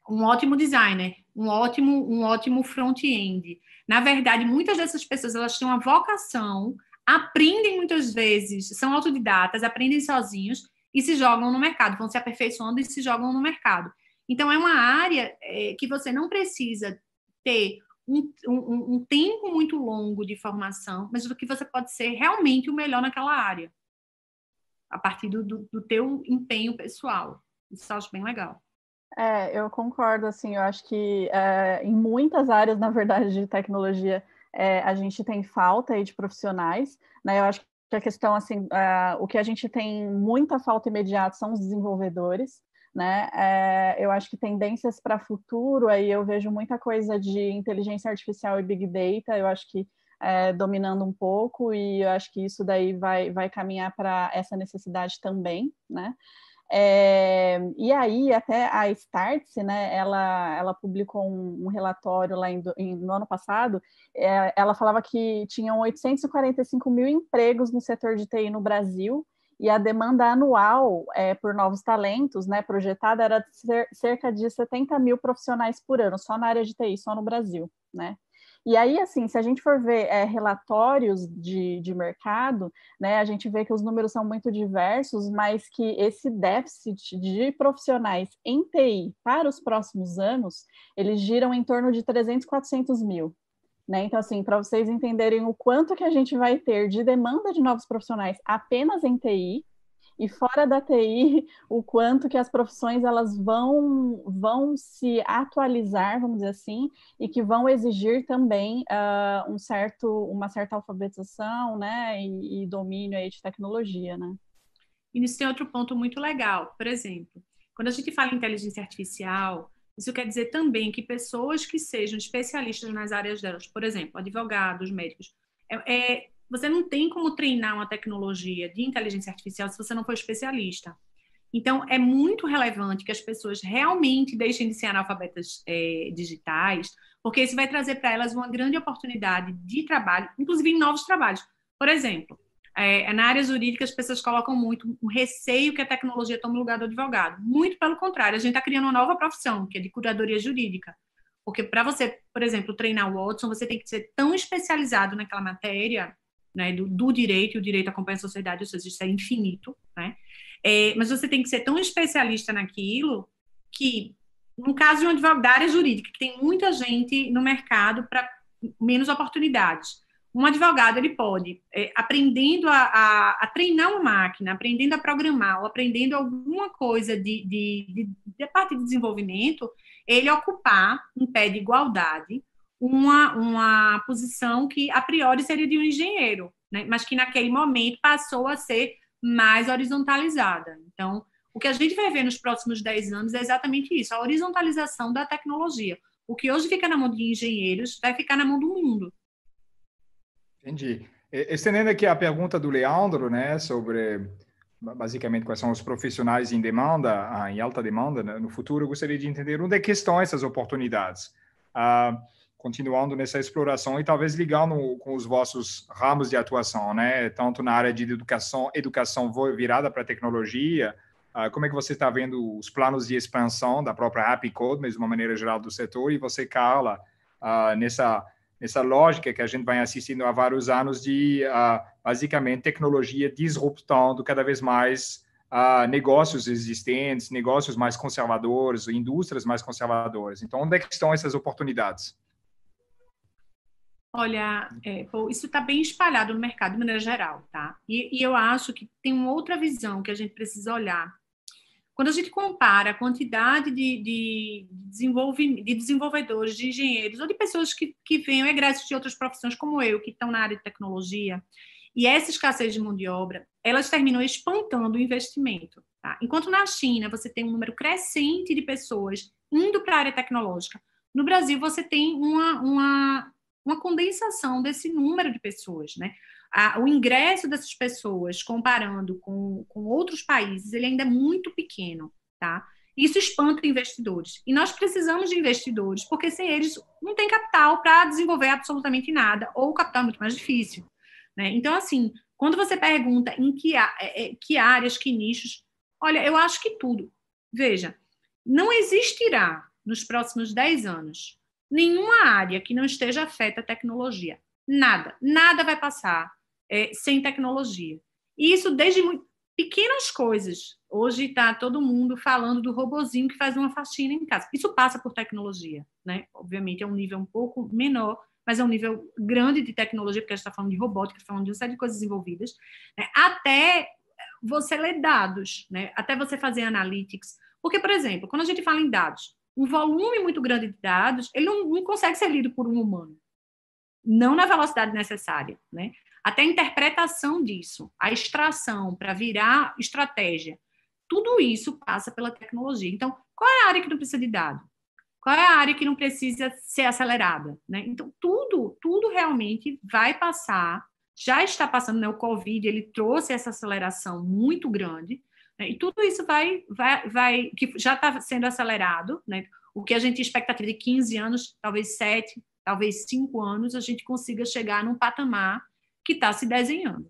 C: um ótimo designer, um ótimo, um ótimo front-end. Na verdade, muitas dessas pessoas elas têm uma vocação aprendem muitas vezes, são autodidatas, aprendem sozinhos e se jogam no mercado, vão se aperfeiçoando e se jogam no mercado. Então, é uma área é, que você não precisa ter um, um, um, tempo muito longo de formação, mas do que você pode ser realmente o melhor naquela área, a partir do, do, do teu empenho pessoal. Isso eu acho bem legal. É,
B: eu concordo, assim, eu acho que é, em muitas áreas, na verdade, de tecnologia, é, a gente tem falta aí de profissionais, né? Eu acho que a questão, assim, uh, o que a gente tem muita falta imediata são os desenvolvedores, né? É, eu acho que tendências para futuro, aí eu vejo muita coisa de inteligência artificial e big data, eu acho que é, dominando um pouco, e eu acho que isso daí vai, vai caminhar para essa necessidade também, né? É, e aí, até a Startse, né, ela, ela publicou um, um relatório lá em, em, no ano passado, é, ela falava que tinham 845 mil empregos no setor de TI no Brasil, e a demanda anual é, por novos talentos, né, projetada, era de cer cerca de 70 mil profissionais por ano, só na área de TI, só no Brasil, né? E aí, assim, se a gente for ver é, relatórios de, de mercado, né, a gente vê que os números são muito diversos, mas que esse déficit de profissionais em TI para os próximos anos, eles giram em torno de 300, 400 mil. Né? Então, assim, para vocês entenderem o quanto que a gente vai ter de demanda de novos profissionais apenas em TI, e fora da TI, o quanto que as profissões elas vão, vão se atualizar, vamos dizer assim, e que vão exigir também uh, um certo, uma certa alfabetização, né, e, e domínio aí de tecnologia, né.
C: E isso tem outro ponto muito legal, por exemplo, quando a gente fala em inteligência artificial, isso quer dizer também que pessoas que sejam especialistas nas áreas delas, por exemplo, advogados, médicos, é, é você não tem como treinar uma tecnologia de inteligência artificial se você não for especialista. Então, é muito relevante que as pessoas realmente deixem de ser analfabetas é, digitais, porque isso vai trazer para elas uma grande oportunidade de trabalho, inclusive em novos trabalhos. Por exemplo, é, é na área jurídica, as pessoas colocam muito o receio que a tecnologia tome o lugar do advogado. Muito pelo contrário, a gente está criando uma nova profissão, que é de curadoria jurídica. Porque para você, por exemplo, treinar o Watson, você tem que ser tão especializado naquela matéria né, do, do direito, e o direito acompanha a sociedade, ou seja, isso é infinito, né? É, mas você tem que ser tão especialista naquilo que, no caso de uma advogada, da área jurídica, que tem muita gente no mercado para menos oportunidades. Um advogado, ele pode, é, aprendendo a, a, a, treinar uma máquina, aprendendo a programar, ou aprendendo alguma coisa de, de, de, de parte de desenvolvimento, ele ocupar um pé de igualdade uma, uma posição que a priori seria de um engenheiro, né? mas que naquele momento passou a ser mais horizontalizada. Então, o que a gente vai ver nos próximos 10 anos é exatamente isso, a horizontalização da tecnologia. O que hoje fica na mão de engenheiros vai ficar na mão do mundo.
D: Entendi. Estendendo aqui a pergunta do Leandro, né, sobre basicamente quais são os profissionais em demanda, ah, em alta demanda né, no futuro, eu gostaria de entender onde é que estão essas oportunidades. Ah, continuando nessa exploração e talvez ligando com os vossos ramos de atuação, né? Tanto na área de educação, educação virada para tecnologia, ah, como é que você está vendo os planos de expansão da própria Appcode, mas de uma maneira geral do setor, e você, Carla, ah, nessa nessa lógica que a gente vai assistindo há vários anos de ah, basicamente tecnologia disruptando cada vez mais negócios existentes, negócios mais conservadores, indústrias mais conservadoras. Então, onde é que estão essas oportunidades?
C: Olha, é, isso está bem espalhado no mercado de maneira geral, tá? E, e eu acho que tem uma outra visão que a gente precisa olhar. Quando a gente compara a quantidade de, de, de desenvolvedores, de engenheiros ou de pessoas que, que venham egressos de outras profissões, como eu, que estão na área de tecnologia, e essa escassez de mão de obra, elas terminam espantando o investimento. Tá? Enquanto na China você tem um número crescente de pessoas indo para a área tecnológica, no Brasil você tem uma, uma uma condensação desse número de pessoas, né? A, o ingresso dessas pessoas, comparando com, com outros países, ele ainda é muito pequeno, tá? Isso espanta investidores. E nós precisamos de investidores, porque sem eles não tem capital para desenvolver absolutamente nada, ou o capital é muito mais difícil. Né? Então, assim, quando você pergunta em que, é, é, que áreas, que nichos, olha, eu acho que tudo. Veja, não existirá nos próximos 10 anos nenhuma área que não esteja afeta a tecnologia. Nada, nada vai passar é, sem tecnologia. E isso desde muito, pequenas coisas. Hoje está todo mundo falando do robozinho que faz uma faxina em casa. Isso passa por tecnologia, né? Obviamente é um nível um pouco menor, mas é um nível grande de tecnologia, porque a gente está falando de robótica, está falando de uma série de coisas envolvidas, né? até você ler dados, né? até você fazer analytics. Porque, por exemplo, quando a gente fala em dados, um volume muito grande de dados, ele não, não consegue ser lido por um humano. Não na velocidade necessária, né? Até a interpretação disso, a extração para virar estratégia, tudo isso passa pela tecnologia. Então, qual é a área que não precisa de dado? Qual é a área que não precisa ser acelerada? Né? Então, tudo, tudo realmente vai passar, já está passando, né? o Covid ele trouxe essa aceleração muito grande, né? E tudo isso vai, vai, vai que já está sendo acelerado, né? o que a gente expectativa de 15 anos, talvez 7, talvez 5 anos, a gente consiga chegar num patamar que está se desenhando.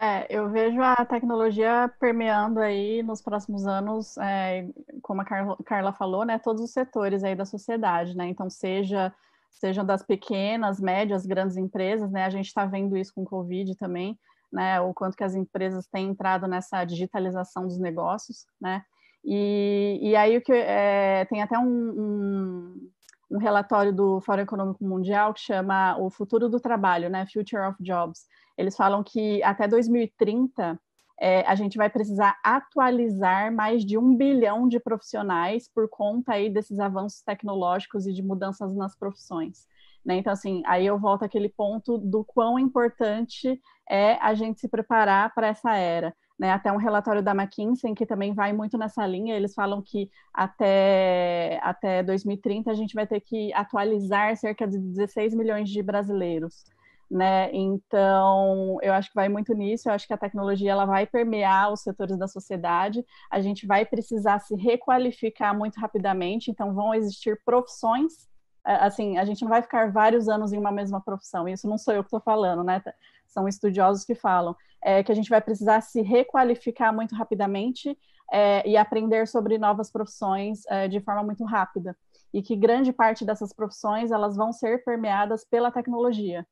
B: É, eu vejo a tecnologia permeando aí nos próximos anos, é, como a Carla falou, né, todos os setores aí da sociedade, né? Então, seja sejam das pequenas, médias, grandes empresas, né? A gente está vendo isso com o Covid também né, o quanto que as empresas têm entrado nessa digitalização dos negócios, né? E, e aí o que é, tem até um, um, um, relatório do Fórum Econômico Mundial que chama o futuro do trabalho, né? Future of Jobs. Eles falam que até 2030 é, a gente vai precisar atualizar mais de um bilhão de profissionais por conta aí desses avanços tecnológicos e de mudanças nas profissões. Né? Então, assim, aí eu volto àquele ponto do quão importante é a gente se preparar para essa era. Né? Até um relatório da McKinsey, que também vai muito nessa linha, eles falam que até, até 2030 a gente vai ter que atualizar cerca de 16 milhões de brasileiros. Né? Então, eu acho que vai muito nisso, eu acho que a tecnologia ela vai permear os setores da sociedade, a gente vai precisar se requalificar muito rapidamente, então vão existir profissões é, assim, a gente não vai ficar vários anos em uma mesma profissão, isso não sou eu que estou falando, né? São estudiosos que falam, é, que a gente vai precisar se requalificar muito rapidamente é, e aprender sobre novas profissões é, de forma muito rápida. E que grande parte dessas profissões, elas vão ser permeadas pela tecnologia,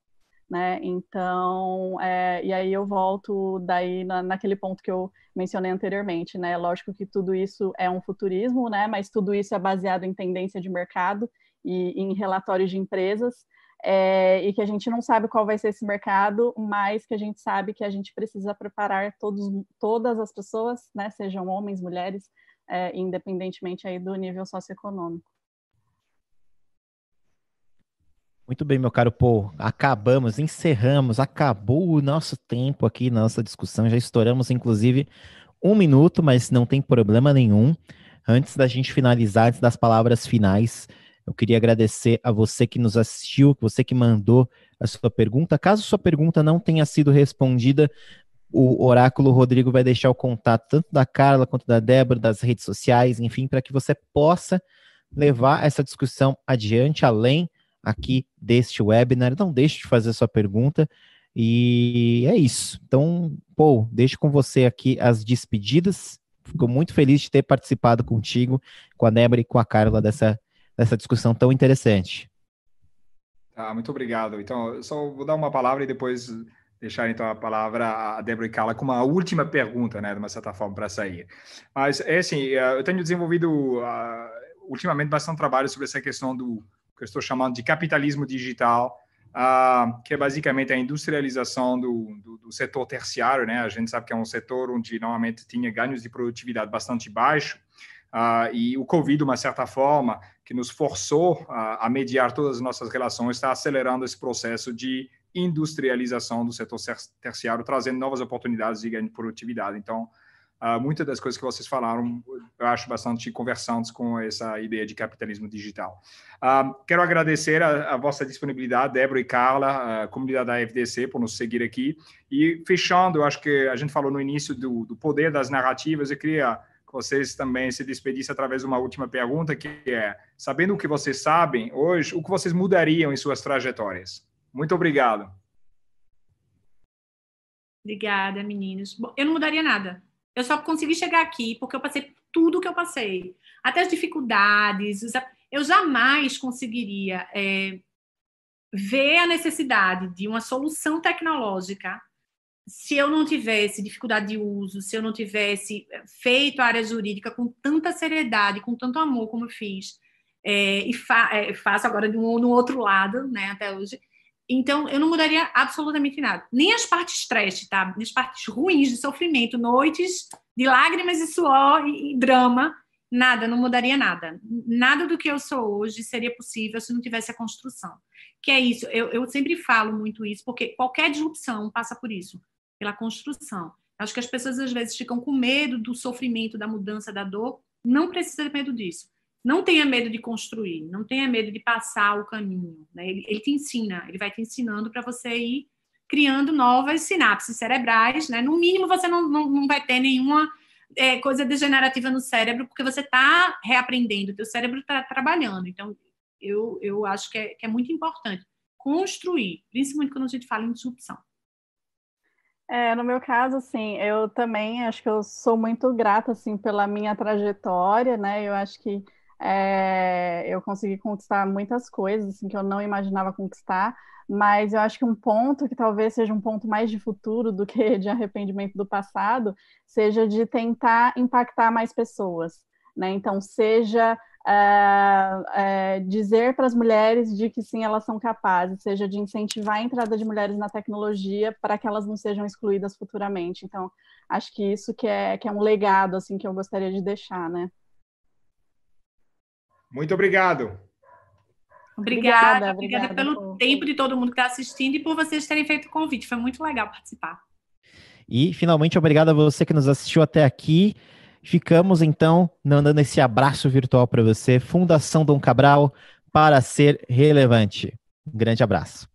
B: né? Então, é, e aí eu volto daí na, naquele ponto que eu mencionei anteriormente, né? Lógico que tudo isso é um futurismo, né? Mas tudo isso é baseado em tendência de mercado e em relatórios de empresas, é, e que a gente não sabe qual vai ser esse mercado, mas que a gente sabe que a gente precisa preparar todos, todas as pessoas, né, sejam homens, mulheres, é, independentemente aí do nível socioeconômico.
A: Muito bem, meu caro Paul. Acabamos, encerramos, acabou o nosso tempo aqui, nossa discussão. Já estouramos, inclusive, um minuto, mas não tem problema nenhum. Antes da gente finalizar, antes das palavras finais, eu queria agradecer a você que nos assistiu, você que mandou a sua pergunta. Caso sua pergunta não tenha sido respondida, o Oráculo Rodrigo vai deixar o contato tanto da Carla quanto da Débora, das redes sociais, enfim, para que você possa levar essa discussão adiante, além aqui deste webinar. Não deixe de fazer sua pergunta. E é isso. Então, pô, deixo com você aqui as despedidas. Fico muito feliz de ter participado contigo, com a Débora e com a Carla dessa dessa discussão tão interessante.
D: Ah, muito obrigado. Então, eu só vou dar uma palavra e depois deixar então a palavra a Débora e Carla com uma última pergunta, né, de uma certa forma para sair. Mas é assim, eh, eu tenho desenvolvido uh, ultimamente bastante trabalho sobre essa questão do que eu estou chamando de capitalismo digital, uh, que é basicamente a industrialização do, do, do, setor terciário, né? A gente sabe que é um setor onde normalmente tinha ganhos de produtividade bastante baixo Uh, e o Covid, de uma certa forma, que nos forçou a, a mediar todas as nossas relações, está acelerando esse processo de industrialização do setor terciário, trazendo novas oportunidades de ganho de produtividade. Então, uh, muitas das coisas que vocês falaram, eu acho bastante conversantes com essa ideia de capitalismo digital. Uh, quero agradecer a, a, vossa disponibilidade, Débora e Carla, a comunidade da FDC, por nos seguir aqui. E fechando, eu acho que a gente falou no início do, do poder das narrativas, eu queria vocês também se despedissem através de uma última pergunta, que é, sabendo o que vocês sabem hoje, o que vocês mudariam em suas trajetórias? Muito obrigado.
C: Obrigada, meninos. Bom, eu não mudaria nada. Eu só consegui chegar aqui porque eu passei tudo o que eu passei. Até as dificuldades. Eu jamais conseguiria é, ver a necessidade de uma solução tecnológica se eu não tivesse dificuldade de uso, se eu não tivesse feito a área jurídica com tanta seriedade, com tanto amor como eu fiz, é, e fa é, faço agora de um, no outro lado, né, até hoje, então eu não mudaria absolutamente nada. Nem as partes estresse, tá? Nem as partes ruins de sofrimento, noites de lágrimas e suor e, e drama, nada, não mudaria nada. Nada do que eu sou hoje seria possível se não tivesse a construção. Que é isso, eu, eu sempre falo muito isso, porque qualquer disrupção passa por isso pela construção. Acho que as pessoas às vezes ficam com medo do sofrimento, da mudança, da dor. Não precisa ter medo disso. Não tenha medo de construir, não tenha medo de passar o caminho. Né? Ele, ele, te ensina, ele vai te ensinando para você ir criando novas sinapses cerebrais. Né? No mínimo, você não, não, não vai ter nenhuma é, coisa degenerativa no cérebro, porque você está reaprendendo, o teu cérebro está trabalhando. Então, eu, eu acho que é, que é muito importante construir, principalmente quando a gente fala em disrupção.
B: É, no meu caso, assim, eu também acho que eu sou muito grata, assim, pela minha trajetória, né? Eu acho que é, eu consegui conquistar muitas coisas, assim, que eu não imaginava conquistar, mas eu acho que um ponto que talvez seja um ponto mais de futuro do que de arrependimento do passado, seja de tentar impactar mais pessoas, né? Então, seja dizer para as mulheres de que sim, elas são capazes, seja de incentivar a entrada de mulheres na tecnologia para que elas não sejam excluídas futuramente. Então, acho que isso que é, que é um legado assim que eu gostaria de deixar, né?
D: Muito obrigado. Obrigada, obrigada, obrigada
C: pelo por... tempo de todo mundo que está assistindo e por vocês terem feito o convite. Foi muito legal participar.
A: E finalmente, obrigado a você que nos assistiu até aqui. Ficamos então mandando esse abraço virtual para você, Fundação Dom Cabral, para ser relevante. Um grande abraço.